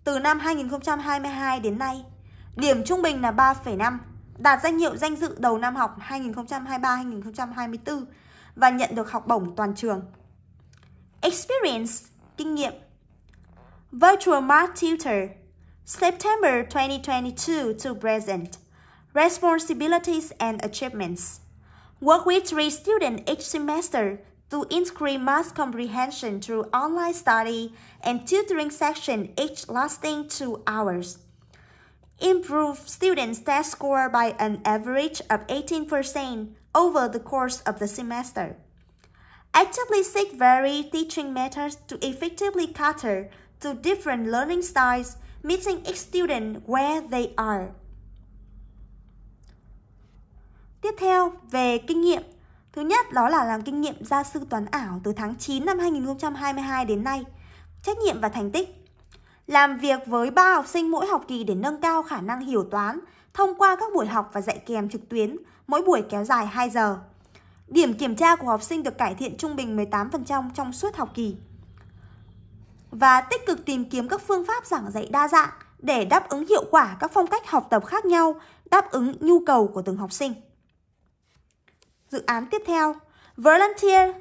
Từ năm 2022 đến nay, điểm trung bình là 3,5, đạt danh hiệu danh dự đầu năm học 2023-2024 và nhận được học bổng toàn trường. Experience, kinh nghiệm Virtual Math Tutor September 2022 to present Responsibilities and Achievements Work with three students each semester to increase mass comprehension through online study and tutoring session each lasting two hours. Improve students' test score by an average of 18% over the course of the semester. Actively seek varied teaching methods to effectively cater to different learning styles, meeting each student where they are. Tiếp theo, về kinh nghiệm Thứ nhất đó là làm kinh nghiệm gia sư toán ảo từ tháng 9 năm 2022 đến nay. Trách nhiệm và thành tích Làm việc với 3 học sinh mỗi học kỳ để nâng cao khả năng hiểu toán thông qua các buổi học và dạy kèm trực tuyến, mỗi buổi kéo dài 2 giờ. Điểm kiểm tra của học sinh được cải thiện trung bình 18% trong suốt học kỳ. Và tích cực tìm kiếm các phương pháp giảng dạy đa dạng để đáp ứng hiệu quả các phong cách học tập khác nhau, đáp ứng nhu cầu của từng học sinh. Dự án tiếp theo Volunteer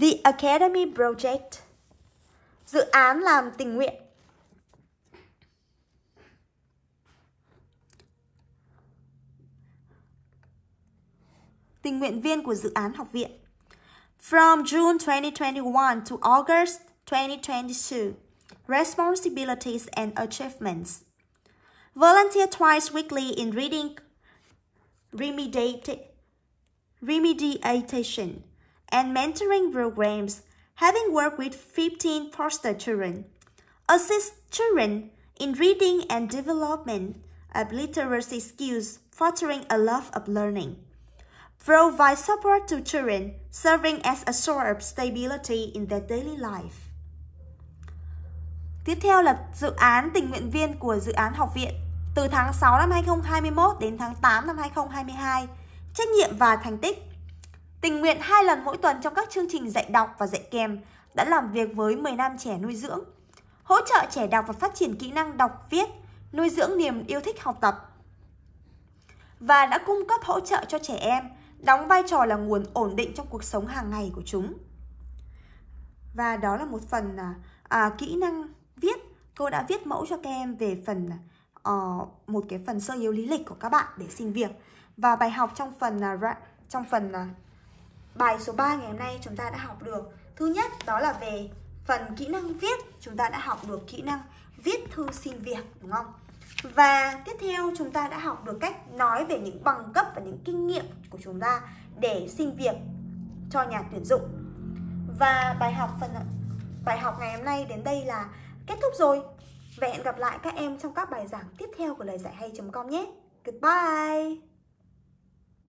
The Academy Project Dự án làm tình nguyện Tình nguyện viên của dự án học viện From June 2021 to August 2022 Responsibilities and Achievements Volunteer twice weekly in reading remediated remediation, and mentoring programs, having worked with 15 foster children, assist children in reading and development of literacy skills, fostering a love of learning. Provide support to children, serving as a source of stability in their daily life. Tiếp theo là dự án tình nguyện viên của dự án học viện từ tháng 6 năm 2021 đến tháng 8 năm 2022 trách nhiệm và thành tích. Tình nguyện hai lần mỗi tuần trong các chương trình dạy đọc và dạy kèm đã làm việc với 10 năm trẻ nuôi dưỡng, hỗ trợ trẻ đọc và phát triển kỹ năng đọc viết, nuôi dưỡng niềm yêu thích học tập. Và đã cung cấp hỗ trợ cho trẻ em, đóng vai trò là nguồn ổn định trong cuộc sống hàng ngày của chúng. Và đó là một phần à, à kỹ năng viết. Cô đã viết mẫu cho các em về phần uh, một cái phần sơ yếu lý lịch của các bạn để xin việc. Và bài học trong phần là trong phần à, bài số 3 ngày hôm nay chúng ta đã học được. Thứ nhất đó là về phần kỹ năng viết, chúng ta đã học được kỹ năng viết thư xin việc đúng không? Và tiếp theo chúng ta đã học được cách nói về những bằng cấp và những kinh nghiệm của chúng ta để xin việc cho nhà tuyển dụng. Và bài học phần à, bài học ngày hôm nay đến đây là kết thúc rồi. Và hẹn gặp lại các em trong các bài giảng tiếp theo của lời giải hay.com nhé. Goodbye.